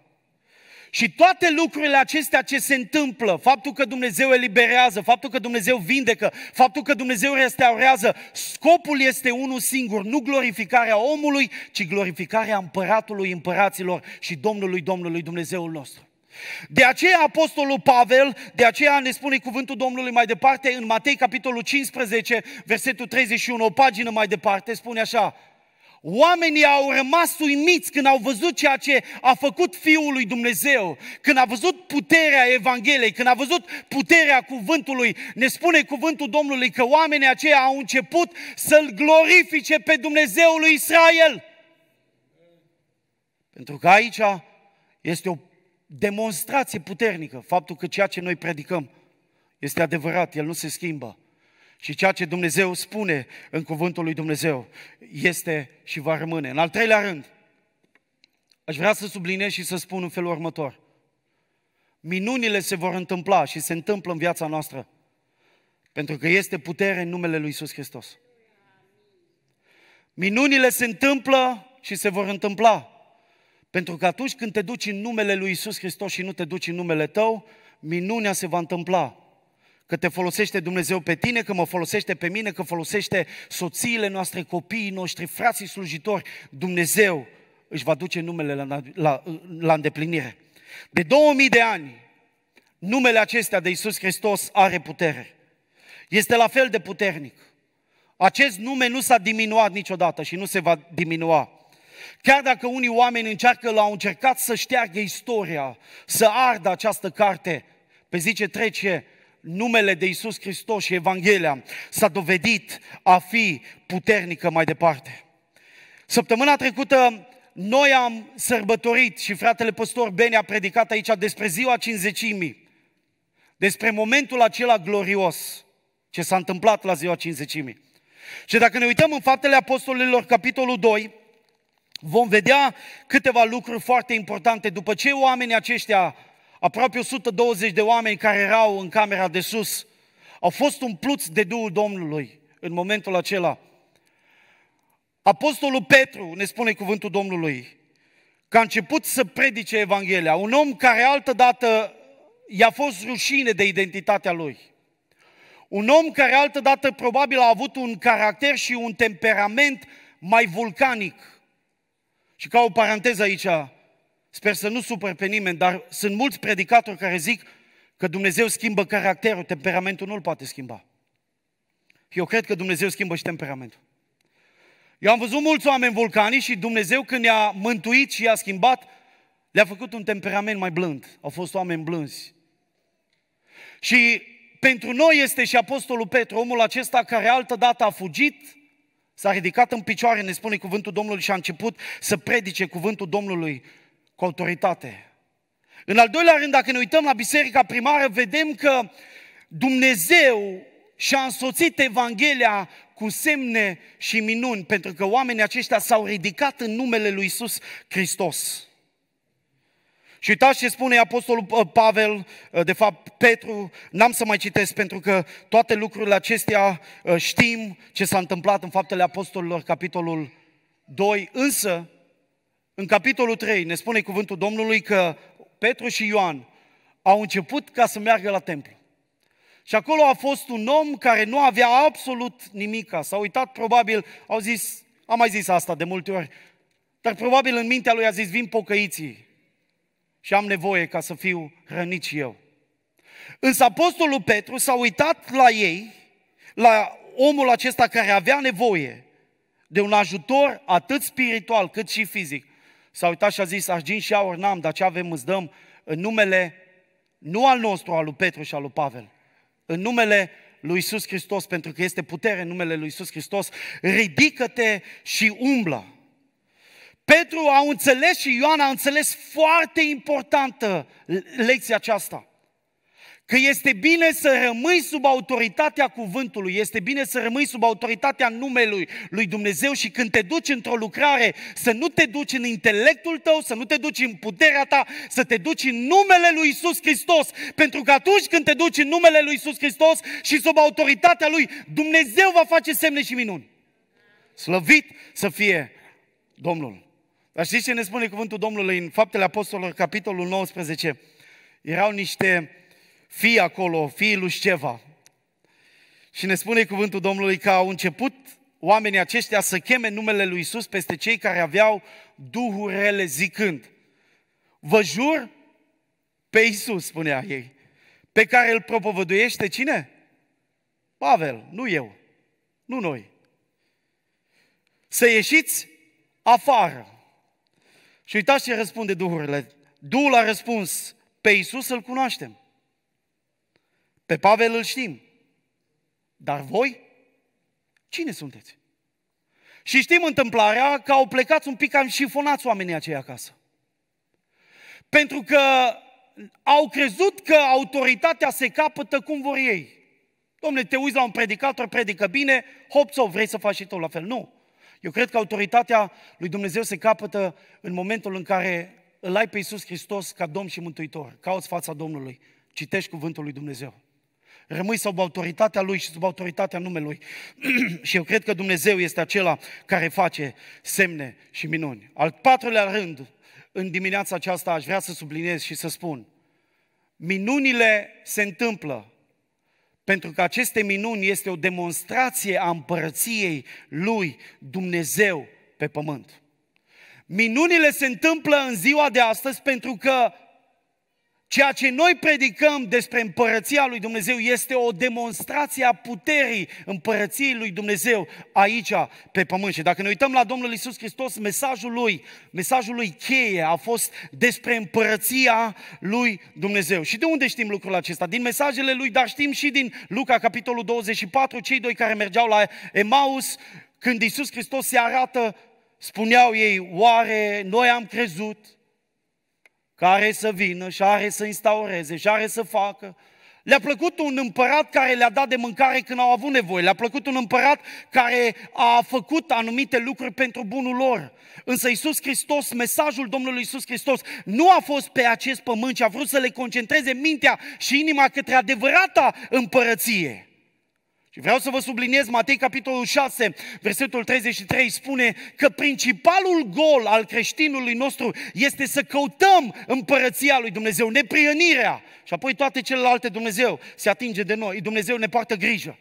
Și toate lucrurile acestea ce se întâmplă, faptul că Dumnezeu eliberează, faptul că Dumnezeu vindecă, faptul că Dumnezeu restaurează, scopul este unul singur, nu glorificarea omului, ci glorificarea împăratului împăraților și Domnului Domnului Dumnezeul nostru. De aceea Apostolul Pavel, de aceea ne spune cuvântul Domnului mai departe, în Matei capitolul 15, versetul 31, o pagină mai departe, spune așa, Oamenii au rămas uimiți când au văzut ceea ce a făcut Fiul lui Dumnezeu, când a văzut puterea Evangheliei, când a văzut puterea cuvântului. Ne spune cuvântul Domnului că oamenii aceia au început să-L glorifice pe Dumnezeul lui Israel. Pentru că aici este o demonstrație puternică faptul că ceea ce noi predicăm este adevărat, El nu se schimbă. Și ceea ce Dumnezeu spune în cuvântul lui Dumnezeu este și va rămâne. În al treilea rând, aș vrea să subliniez și să spun în felul următor. Minunile se vor întâmpla și se întâmplă în viața noastră, pentru că este putere în numele lui Isus Hristos. Minunile se întâmplă și se vor întâmpla, pentru că atunci când te duci în numele lui Isus Hristos și nu te duci în numele tău, minunea se va întâmpla. Că te folosește Dumnezeu pe tine, că mă folosește pe mine, că folosește soțiile noastre, copiii noștri, frații slujitori. Dumnezeu își va duce numele la, la, la îndeplinire. De 2000 de ani, numele acestea de Isus Hristos are putere. Este la fel de puternic. Acest nume nu s-a diminuat niciodată și nu se va diminua. Chiar dacă unii oameni încearcă, l-au încercat să șteargă istoria, să ardă această carte, pe zi ce trece, numele de Isus Hristos și Evanghelia s-a dovedit a fi puternică mai departe. Săptămâna trecută noi am sărbătorit și fratele păstor Beni a predicat aici despre ziua cinzecimii, despre momentul acela glorios ce s-a întâmplat la ziua cinzecimii. Și dacă ne uităm în Faptele Apostolilor, capitolul 2, vom vedea câteva lucruri foarte importante. După ce oamenii aceștia aproape 120 de oameni care erau în camera de sus, au fost umpluți de Duhul Domnului în momentul acela. Apostolul Petru, ne spune cuvântul Domnului, că a început să predice Evanghelia. Un om care altădată i-a fost rușine de identitatea lui. Un om care altădată probabil a avut un caracter și un temperament mai vulcanic. Și ca o paranteză aici, Sper să nu supăr pe nimeni, dar sunt mulți predicatori care zic că Dumnezeu schimbă caracterul, temperamentul nu-l poate schimba. Eu cred că Dumnezeu schimbă și temperamentul. Eu am văzut mulți oameni vulcani și Dumnezeu când i-a mântuit și i-a schimbat, le-a făcut un temperament mai blând. Au fost oameni blânzi. Și pentru noi este și Apostolul Petru, omul acesta care altă dată a fugit, s-a ridicat în picioare, ne spune cuvântul Domnului și a început să predice cuvântul Domnului cu autoritate. În al doilea rând, dacă ne uităm la biserica primară, vedem că Dumnezeu și-a însoțit Evanghelia cu semne și minuni, pentru că oamenii aceștia s-au ridicat în numele lui Isus Hristos. Și uitați ce spune Apostolul uh, Pavel, uh, de fapt Petru, n-am să mai citesc pentru că toate lucrurile acestea uh, știm ce s-a întâmplat în faptele Apostolilor, capitolul 2, însă în capitolul 3 ne spune cuvântul Domnului că Petru și Ioan au început ca să meargă la templu. Și acolo a fost un om care nu avea absolut nimic, S-a uitat probabil, au zis, am mai zis asta de multe ori, dar probabil în mintea lui a zis, vin pocăiții și am nevoie ca să fiu hrănit și eu. Însă apostolul Petru s-a uitat la ei, la omul acesta care avea nevoie de un ajutor atât spiritual cât și fizic s-a uitat și a zis, argint și aur n-am, dar ce avem îți dăm în numele, nu al nostru, al lui Petru și al lui Pavel, în numele lui Isus Hristos, pentru că este putere în numele lui Isus Hristos, ridică-te și umblă. Petru a înțeles și Ioan a înțeles foarte importantă lecția aceasta. Că este bine să rămâi sub autoritatea cuvântului, este bine să rămâi sub autoritatea numelui lui Dumnezeu și când te duci într-o lucrare, să nu te duci în intelectul tău, să nu te duci în puterea ta, să te duci în numele lui Isus Hristos. Pentru că atunci când te duci în numele lui Isus Hristos și sub autoritatea lui, Dumnezeu va face semne și minuni. Slăvit să fie Domnul. Dar știți ce ne spune cuvântul Domnului în Faptele Apostolilor, capitolul 19? Erau niște fii acolo, fii lui ceva. Și ne spune cuvântul Domnului că au început oamenii aceștia să cheme numele lui Isus peste cei care aveau duhurile zicând. Vă jur pe Isus, spunea ei, pe care îl propovăduiește cine? Pavel, nu eu, nu noi. Să ieșiți afară. Și uitați ce răspunde duhurile. Duhul a răspuns, pe Isus îl cunoaștem. Pe Pavel îl știm. Dar voi? Cine sunteți? Și știm întâmplarea că au plecat un pic am șifonat oamenii aceia acasă. Pentru că au crezut că autoritatea se capătă cum vor ei. Domnule, te uiți la un predicator, predică bine, hop, sau vrei să faci și tu la fel. Nu. Eu cred că autoritatea lui Dumnezeu se capătă în momentul în care îl ai pe Iisus Hristos ca Domn și Mântuitor. Cauți fața Domnului, citești cuvântul lui Dumnezeu. Rămâi sub autoritatea Lui și sub autoritatea numelui. și eu cred că Dumnezeu este acela care face semne și minuni. Al patrulea rând, în dimineața aceasta, aș vrea să subliniez și să spun. Minunile se întâmplă pentru că aceste minuni este o demonstrație a împărăției lui Dumnezeu pe pământ. Minunile se întâmplă în ziua de astăzi pentru că Ceea ce noi predicăm despre împărăția lui Dumnezeu este o demonstrație a puterii împărăției lui Dumnezeu aici, pe pământ. Și dacă ne uităm la Domnul Isus Hristos, mesajul lui, mesajul lui cheie a fost despre împărăția lui Dumnezeu. Și de unde știm lucrul acesta? Din mesajele lui, dar știm și din Luca, capitolul 24, cei doi care mergeau la Emaus, când Isus Hristos se arată, spuneau ei, oare noi am crezut? care să vină și are să instaureze și are să facă. Le-a plăcut un împărat care le-a dat de mâncare când au avut nevoie. Le-a plăcut un împărat care a făcut anumite lucruri pentru bunul lor. Însă Isus Hristos, mesajul Domnului Isus Hristos, nu a fost pe acest pământ și a vrut să le concentreze mintea și inima către adevărata împărăție. Și vreau să vă subliniez, Matei capitolul 6, versetul 33 spune că principalul gol al creștinului nostru este să căutăm împărăția lui Dumnezeu, neprienirea. Și apoi toate celelalte Dumnezeu se atinge de noi, Dumnezeu ne poartă grijă.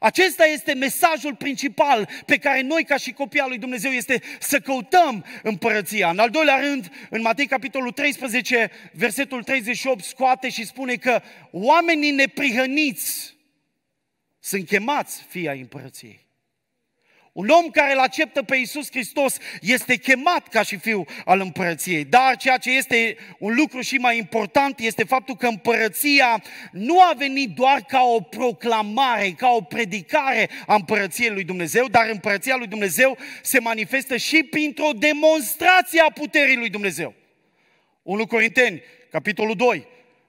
Acesta este mesajul principal pe care noi ca și copii al lui Dumnezeu este să căutăm împărăția. În al doilea rând, în Matei capitolul 13, versetul 38 scoate și spune că oamenii neprihăniți sunt chemați fii ai împărăției. Un om care îl acceptă pe Iisus Hristos este chemat ca și fiu al împărăției. Dar ceea ce este un lucru și mai important este faptul că împărăția nu a venit doar ca o proclamare, ca o predicare a împărăției lui Dumnezeu, dar împărăția lui Dumnezeu se manifestă și printr-o demonstrație a puterii lui Dumnezeu. 1 Corinteni, capitolul 2,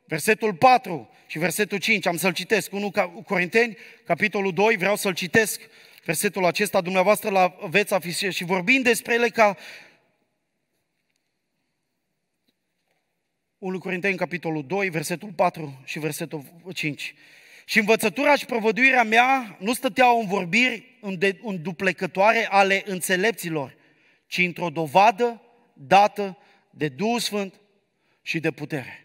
versetul 4, și versetul 5. Am să-l citesc. 1 Corinteni, capitolul 2, vreau să-l citesc versetul acesta. Dumneavoastră la veți afișa și vorbim despre ele ca 1 Corinteni, capitolul 2, versetul 4 și versetul 5. Și învățătura și provăduirea mea nu stăteau în vorbiri în duplecătoare ale înțelepților, ci într-o dovadă dată de Duhul Sfânt și de putere.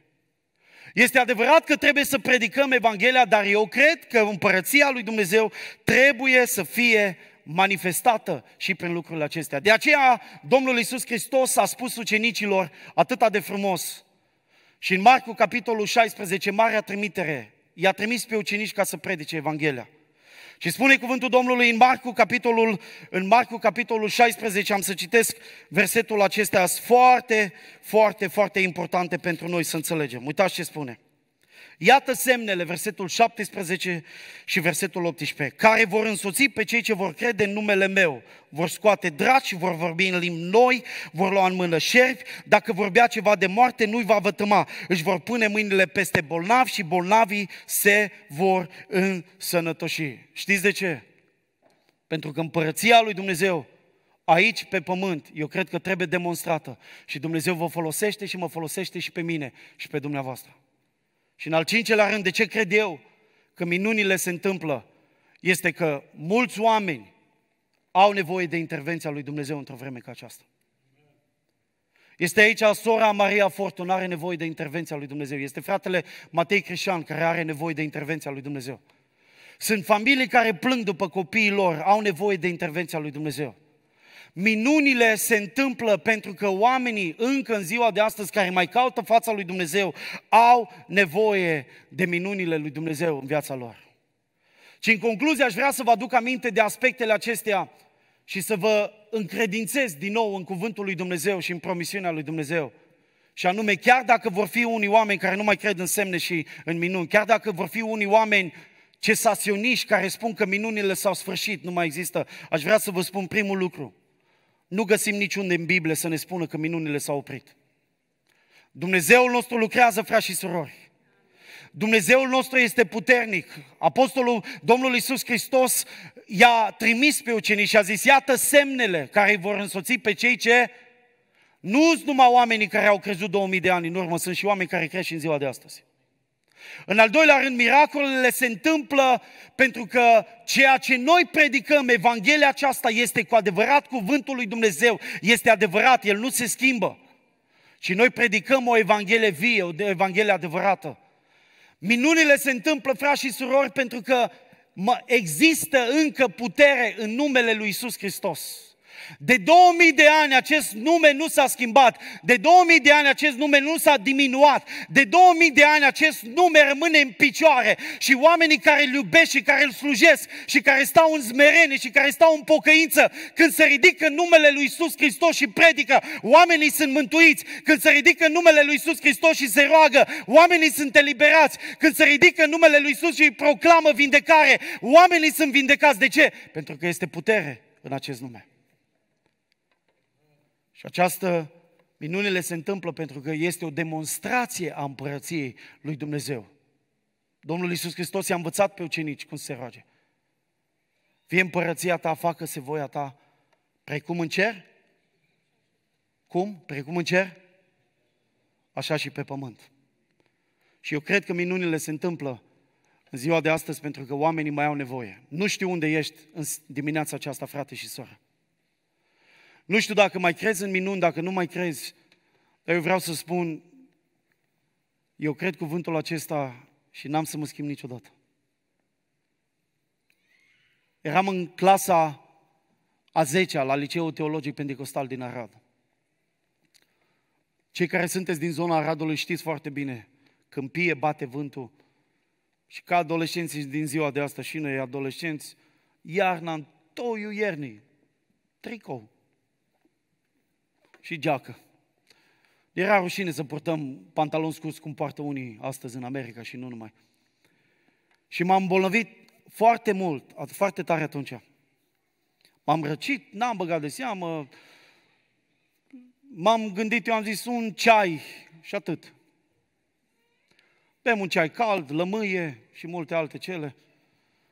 Este adevărat că trebuie să predicăm Evanghelia, dar eu cred că împărăția lui Dumnezeu trebuie să fie manifestată și prin lucrurile acestea. De aceea Domnul Iisus Hristos a spus ucenicilor atâta de frumos. Și în Marcu, capitolul 16, Marea Trimitere, i-a trimis pe ucenici ca să predice Evanghelia. Și spune cuvântul Domnului în Marcu, capitolul, în Marcu, capitolul 16, am să citesc versetul acesta, foarte, foarte, foarte importante pentru noi să înțelegem. Uitați ce spune. Iată semnele, versetul 17 și versetul 18, care vor însoți pe cei ce vor crede în numele meu. Vor scoate draci, vor vorbi în limbi noi, vor lua în mână șerpi, dacă vorbea ceva de moarte, nu-i va vătăma. Își vor pune mâinile peste bolnavi și bolnavii se vor însănătoși. Știți de ce? Pentru că împărăția lui Dumnezeu aici pe pământ, eu cred că trebuie demonstrată. Și Dumnezeu vă folosește și mă folosește și pe mine și pe dumneavoastră. Și în al cincilea rând, de ce cred eu că minunile se întâmplă? Este că mulți oameni au nevoie de intervenția lui Dumnezeu într-o vreme ca aceasta. Este aici sora Maria Fortun, are nevoie de intervenția lui Dumnezeu. Este fratele Matei Crișan, care are nevoie de intervenția lui Dumnezeu. Sunt familii care plâng după copiii lor, au nevoie de intervenția lui Dumnezeu. Minunile se întâmplă pentru că oamenii încă în ziua de astăzi care mai caută fața lui Dumnezeu au nevoie de minunile lui Dumnezeu în viața lor. Și în concluzie aș vrea să vă aduc aminte de aspectele acestea și să vă încredințez din nou în cuvântul lui Dumnezeu și în promisiunea lui Dumnezeu. Și anume, chiar dacă vor fi unii oameni care nu mai cred în semne și în minuni, chiar dacă vor fi unii oameni cesaționiști care spun că minunile s-au sfârșit, nu mai există, aș vrea să vă spun primul lucru. Nu găsim niciunde în Biblie să ne spună că minunile s-au oprit. Dumnezeul nostru lucrează, frați și surori. Dumnezeul nostru este puternic. Apostolul Domnului Iisus Hristos i-a trimis pe ucenici și a zis, iată semnele care îi vor însoți pe cei ce nu sunt numai oamenii care au crezut 2000 de ani în urmă, sunt și oameni care crește în ziua de astăzi. În al doilea rând, miracolele se întâmplă pentru că ceea ce noi predicăm, Evanghelia aceasta este cu adevărat cuvântul lui Dumnezeu, este adevărat, el nu se schimbă. Și noi predicăm o Evanghelie vie, o Evanghelie adevărată. Minunile se întâmplă, frați și surori, pentru că există încă putere în numele lui Isus Hristos. De 2000 de ani acest nume nu s-a schimbat, de 2000 de ani acest nume nu s-a diminuat, de 2000 de ani acest nume rămâne în picioare și oamenii care îl iubesc și care îl slujesc și care stau în zmerenie și care stau în pocăință, când se ridică numele lui Isus Hristos și predică, oamenii sunt mântuiți, când se ridică numele lui Isus Hristos și se roagă, oamenii sunt eliberați, când se ridică numele lui Isus și îi proclamă vindecare, oamenii sunt vindecați. De ce? Pentru că este putere în acest nume. Și această minunile se întâmplă pentru că este o demonstrație a împărăției lui Dumnezeu. Domnul Iisus Hristos i-a învățat pe ucenici cum se roage. Fie împărăția ta, facă-se voia ta, precum în cer, cum? Precum în cer, așa și pe pământ. Și eu cred că minunile se întâmplă în ziua de astăzi pentru că oamenii mai au nevoie. Nu știu unde ești în dimineața aceasta, frate și soră. Nu știu dacă mai crezi în minuni, dacă nu mai crezi, dar eu vreau să spun, eu cred cuvântul acesta și n-am să mă schimb niciodată. Eram în clasa a 10-a la Liceul Teologic Pentecostal din Arad. Cei care sunteți din zona Aradului știți foarte bine, câmpie bate vântul și ca adolescenții din ziua de asta și noi adolescenți, iarna, toiul iernii, tricou și geacă. Era rușine să purtăm pantaloni scurți cum poartă unii astăzi în America și nu numai. Și m-am bolnăvit foarte mult, foarte tare atunci. M-am răcit, n-am băgat de seamă, m-am gândit, eu am zis un ceai și atât. Bem un ceai cald, lămâie și multe alte cele.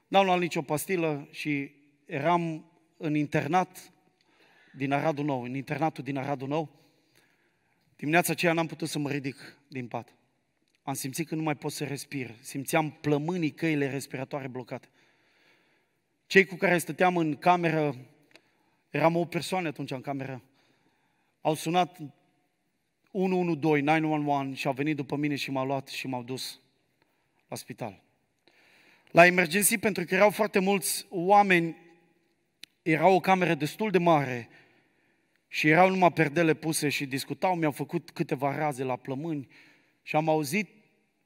N-am luat nicio pastilă și eram în internat din Aradul Nou, în internatul din Aradul Nou, dimineața aceea n-am putut să mă ridic din pat. Am simțit că nu mai pot să respir. Simțeam plămânii căile respiratoare blocate. Cei cu care stăteam în cameră, eram o persoană atunci în cameră, au sunat 112, 911 și au venit după mine și m-au luat și m-au dus la spital. La emergenții, pentru că erau foarte mulți oameni era o cameră destul de mare și erau numai perdele puse și discutau, mi-au făcut câteva raze la plămâni și am auzit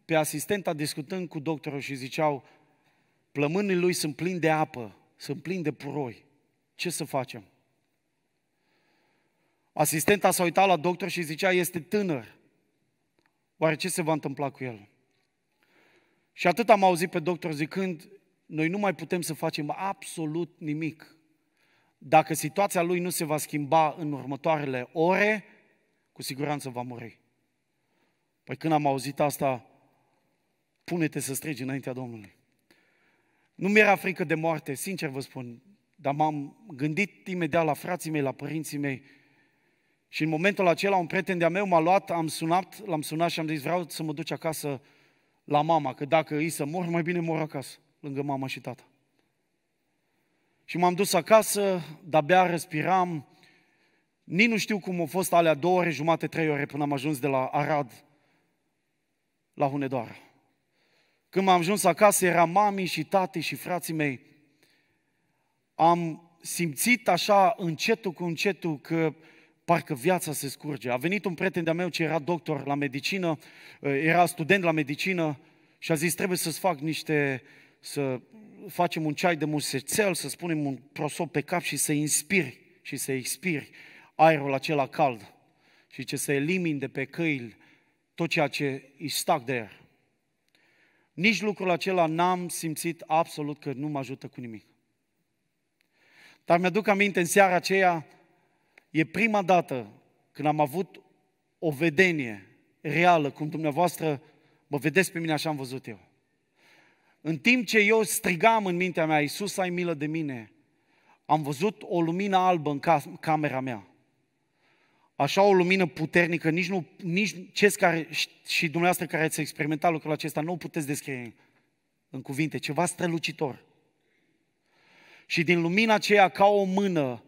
pe asistenta discutând cu doctorul și ziceau, plămânii lui sunt plini de apă, sunt plini de puroi, ce să facem? Asistenta s-a uitat la doctor și zicea, este tânăr, oare ce se va întâmpla cu el? Și atât am auzit pe doctor zicând, noi nu mai putem să facem absolut nimic. Dacă situația lui nu se va schimba în următoarele ore, cu siguranță va muri. Păi când am auzit asta, pune-te să strigi înaintea Domnului. Nu mi-era frică de moarte, sincer vă spun, dar m-am gândit imediat la frații mei, la părinții mei. Și în momentul acela un prieten de-a meu m-a luat, am sunat, l-am sunat și am zis vreau să mă duci acasă la mama, că dacă îi să mor, mai bine mor acasă, lângă mama și tata. Și m-am dus acasă, de-abia respiram, nici nu știu cum au fost alea două ore, jumate, trei ore până am ajuns de la Arad la Hunedoara. Când m-am ajuns acasă, era mami și tati și frații mei. Am simțit așa încetul cu încetul că parcă viața se scurge. A venit un prieten de-a meu ce era doctor la medicină, era student la medicină și a zis trebuie să-ți fac niște să facem un ceai de musețel, să spunem un prosop pe cap și să inspiri și să expiri aerul acela cald și ce să elimini de pe căi tot ceea ce e stac de aer. Nici lucrul acela n-am simțit absolut că nu mă ajută cu nimic. Dar mi-aduc aminte în seara aceea, e prima dată când am avut o vedenie reală, cum dumneavoastră mă vedeți pe mine, așa am văzut eu. În timp ce eu strigam în mintea mea, Iisus, ai milă de mine, am văzut o lumină albă în camera mea. Așa o lumină puternică, nici, nu, nici cei care, și dumneavoastră care ați experimentat lucrul acesta, nu o puteți descrie în cuvinte, ceva strălucitor. Și din lumina aceea, ca o mână,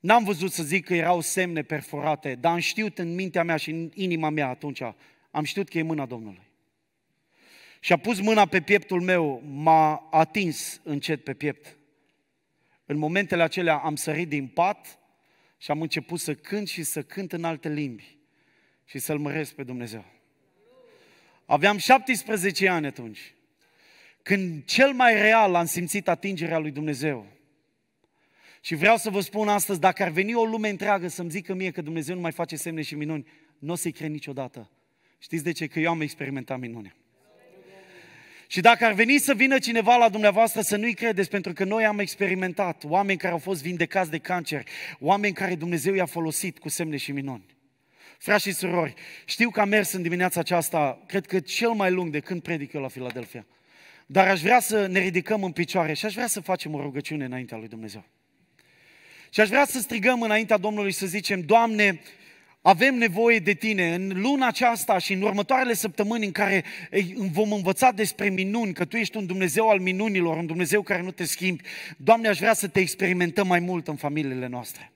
n-am văzut să zic că erau semne perforate, dar am știut în mintea mea și în inima mea atunci, am știut că e mâna Domnului. Și a pus mâna pe pieptul meu, m-a atins încet pe piept. În momentele acelea am sărit din pat și am început să cânt și să cânt în alte limbi și să-L măresc pe Dumnezeu. Aveam 17 ani atunci, când cel mai real am simțit atingerea lui Dumnezeu. Și vreau să vă spun astăzi, dacă ar veni o lume întreagă să-mi zică mie că Dumnezeu nu mai face semne și minuni, nu o să-i cred niciodată. Știți de ce? Că eu am experimentat minunea. Și dacă ar veni să vină cineva la dumneavoastră, să nu-i credeți, pentru că noi am experimentat oameni care au fost vindecați de cancer, oameni care Dumnezeu i-a folosit cu semne și minuni. Frați și surori, știu că am mers în dimineața aceasta, cred că cel mai lung de când predic eu la Filadelfia. Dar aș vrea să ne ridicăm în picioare și aș vrea să facem o rugăciune înaintea lui Dumnezeu. Și aș vrea să strigăm înaintea Domnului să zicem, Doamne, avem nevoie de tine în luna aceasta și în următoarele săptămâni în care vom învăța despre minuni, că Tu ești un Dumnezeu al minunilor, un Dumnezeu care nu te schimbi. Doamne, aș vrea să te experimentăm mai mult în familiile noastre.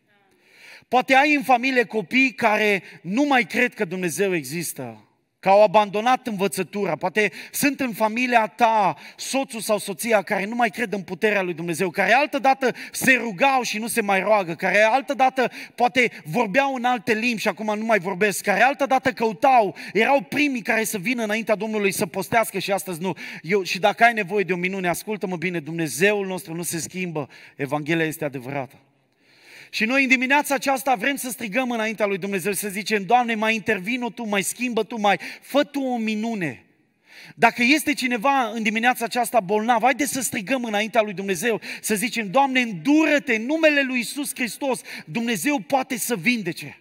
Poate ai în familie copii care nu mai cred că Dumnezeu există că au abandonat învățătura, poate sunt în familia ta soțul sau soția care nu mai cred în puterea lui Dumnezeu, care altădată se rugau și nu se mai roagă, care altădată poate vorbeau în alte limbi și acum nu mai vorbesc, care altădată căutau, erau primii care să vină înaintea Domnului să postească și astăzi nu. Eu, și dacă ai nevoie de o minune, ascultă-mă bine, Dumnezeul nostru nu se schimbă, Evanghelia este adevărată. Și noi în dimineața aceasta vrem să strigăm înaintea lui Dumnezeu, să zicem, Doamne, mai intervino Tu, mai schimbă Tu, mai fă Tu o minune. Dacă este cineva în dimineața aceasta bolnav, haide să strigăm înaintea lui Dumnezeu, să zicem, Doamne, îndură-te, în numele lui Isus Hristos, Dumnezeu poate să vindece.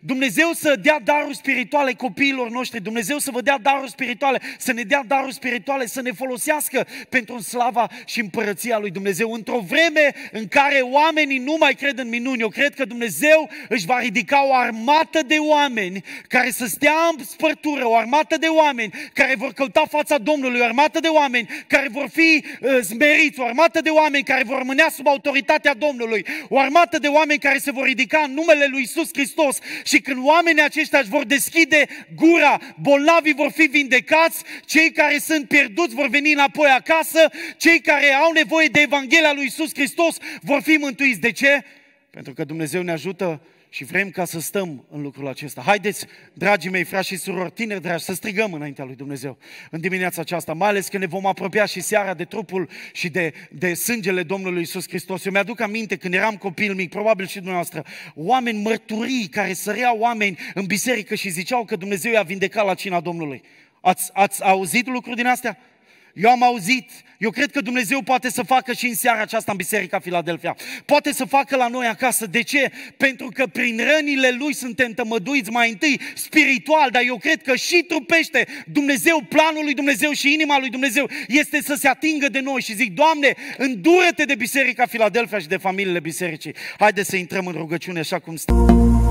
Dumnezeu să dea daruri spirituale copiilor noștri, Dumnezeu să vă dea daruri spirituale, să ne dea daruri spirituale, să ne folosească pentru slava și împărăția lui Dumnezeu. Într-o vreme în care oamenii nu mai cred în minuni, eu cred că Dumnezeu își va ridica o armată de oameni care să stea în spărtură, o armată de oameni care vor căuta fața Domnului, o armată de oameni care vor fi uh, smeriți, o armată de oameni care vor rămânea sub autoritatea Domnului, o armată de oameni care se vor ridica în numele lui Isus Hristos și când oamenii aceștia își vor deschide gura, bolnavii vor fi vindecați, cei care sunt pierduți vor veni înapoi acasă, cei care au nevoie de Evanghelia lui Isus Hristos vor fi mântuiți. De ce? Pentru că Dumnezeu ne ajută și vrem ca să stăm în lucrul acesta. Haideți, dragii mei, frați și surori, tineri dragi, să strigăm înaintea lui Dumnezeu în dimineața aceasta, mai ales că ne vom apropia și seara de trupul și de, de sângele Domnului Isus Hristos. Eu mi-aduc aminte când eram copil mic, probabil și dumneavoastră, oameni mărturii care săreau oameni în biserică și ziceau că Dumnezeu i-a vindecat la cina Domnului. Ați, ați auzit lucruri din astea? Eu am auzit, eu cred că Dumnezeu poate să facă și în seara aceasta în Biserica Filadelfia. Poate să facă la noi acasă. De ce? Pentru că prin rănile Lui suntem tămăduiți mai întâi spiritual, dar eu cred că și trupește Dumnezeu, planul lui Dumnezeu și inima lui Dumnezeu este să se atingă de noi și zic, Doamne, îndură-te de Biserica Filadelfia și de familiile bisericii. Haideți să intrăm în rugăciune așa cum stăm.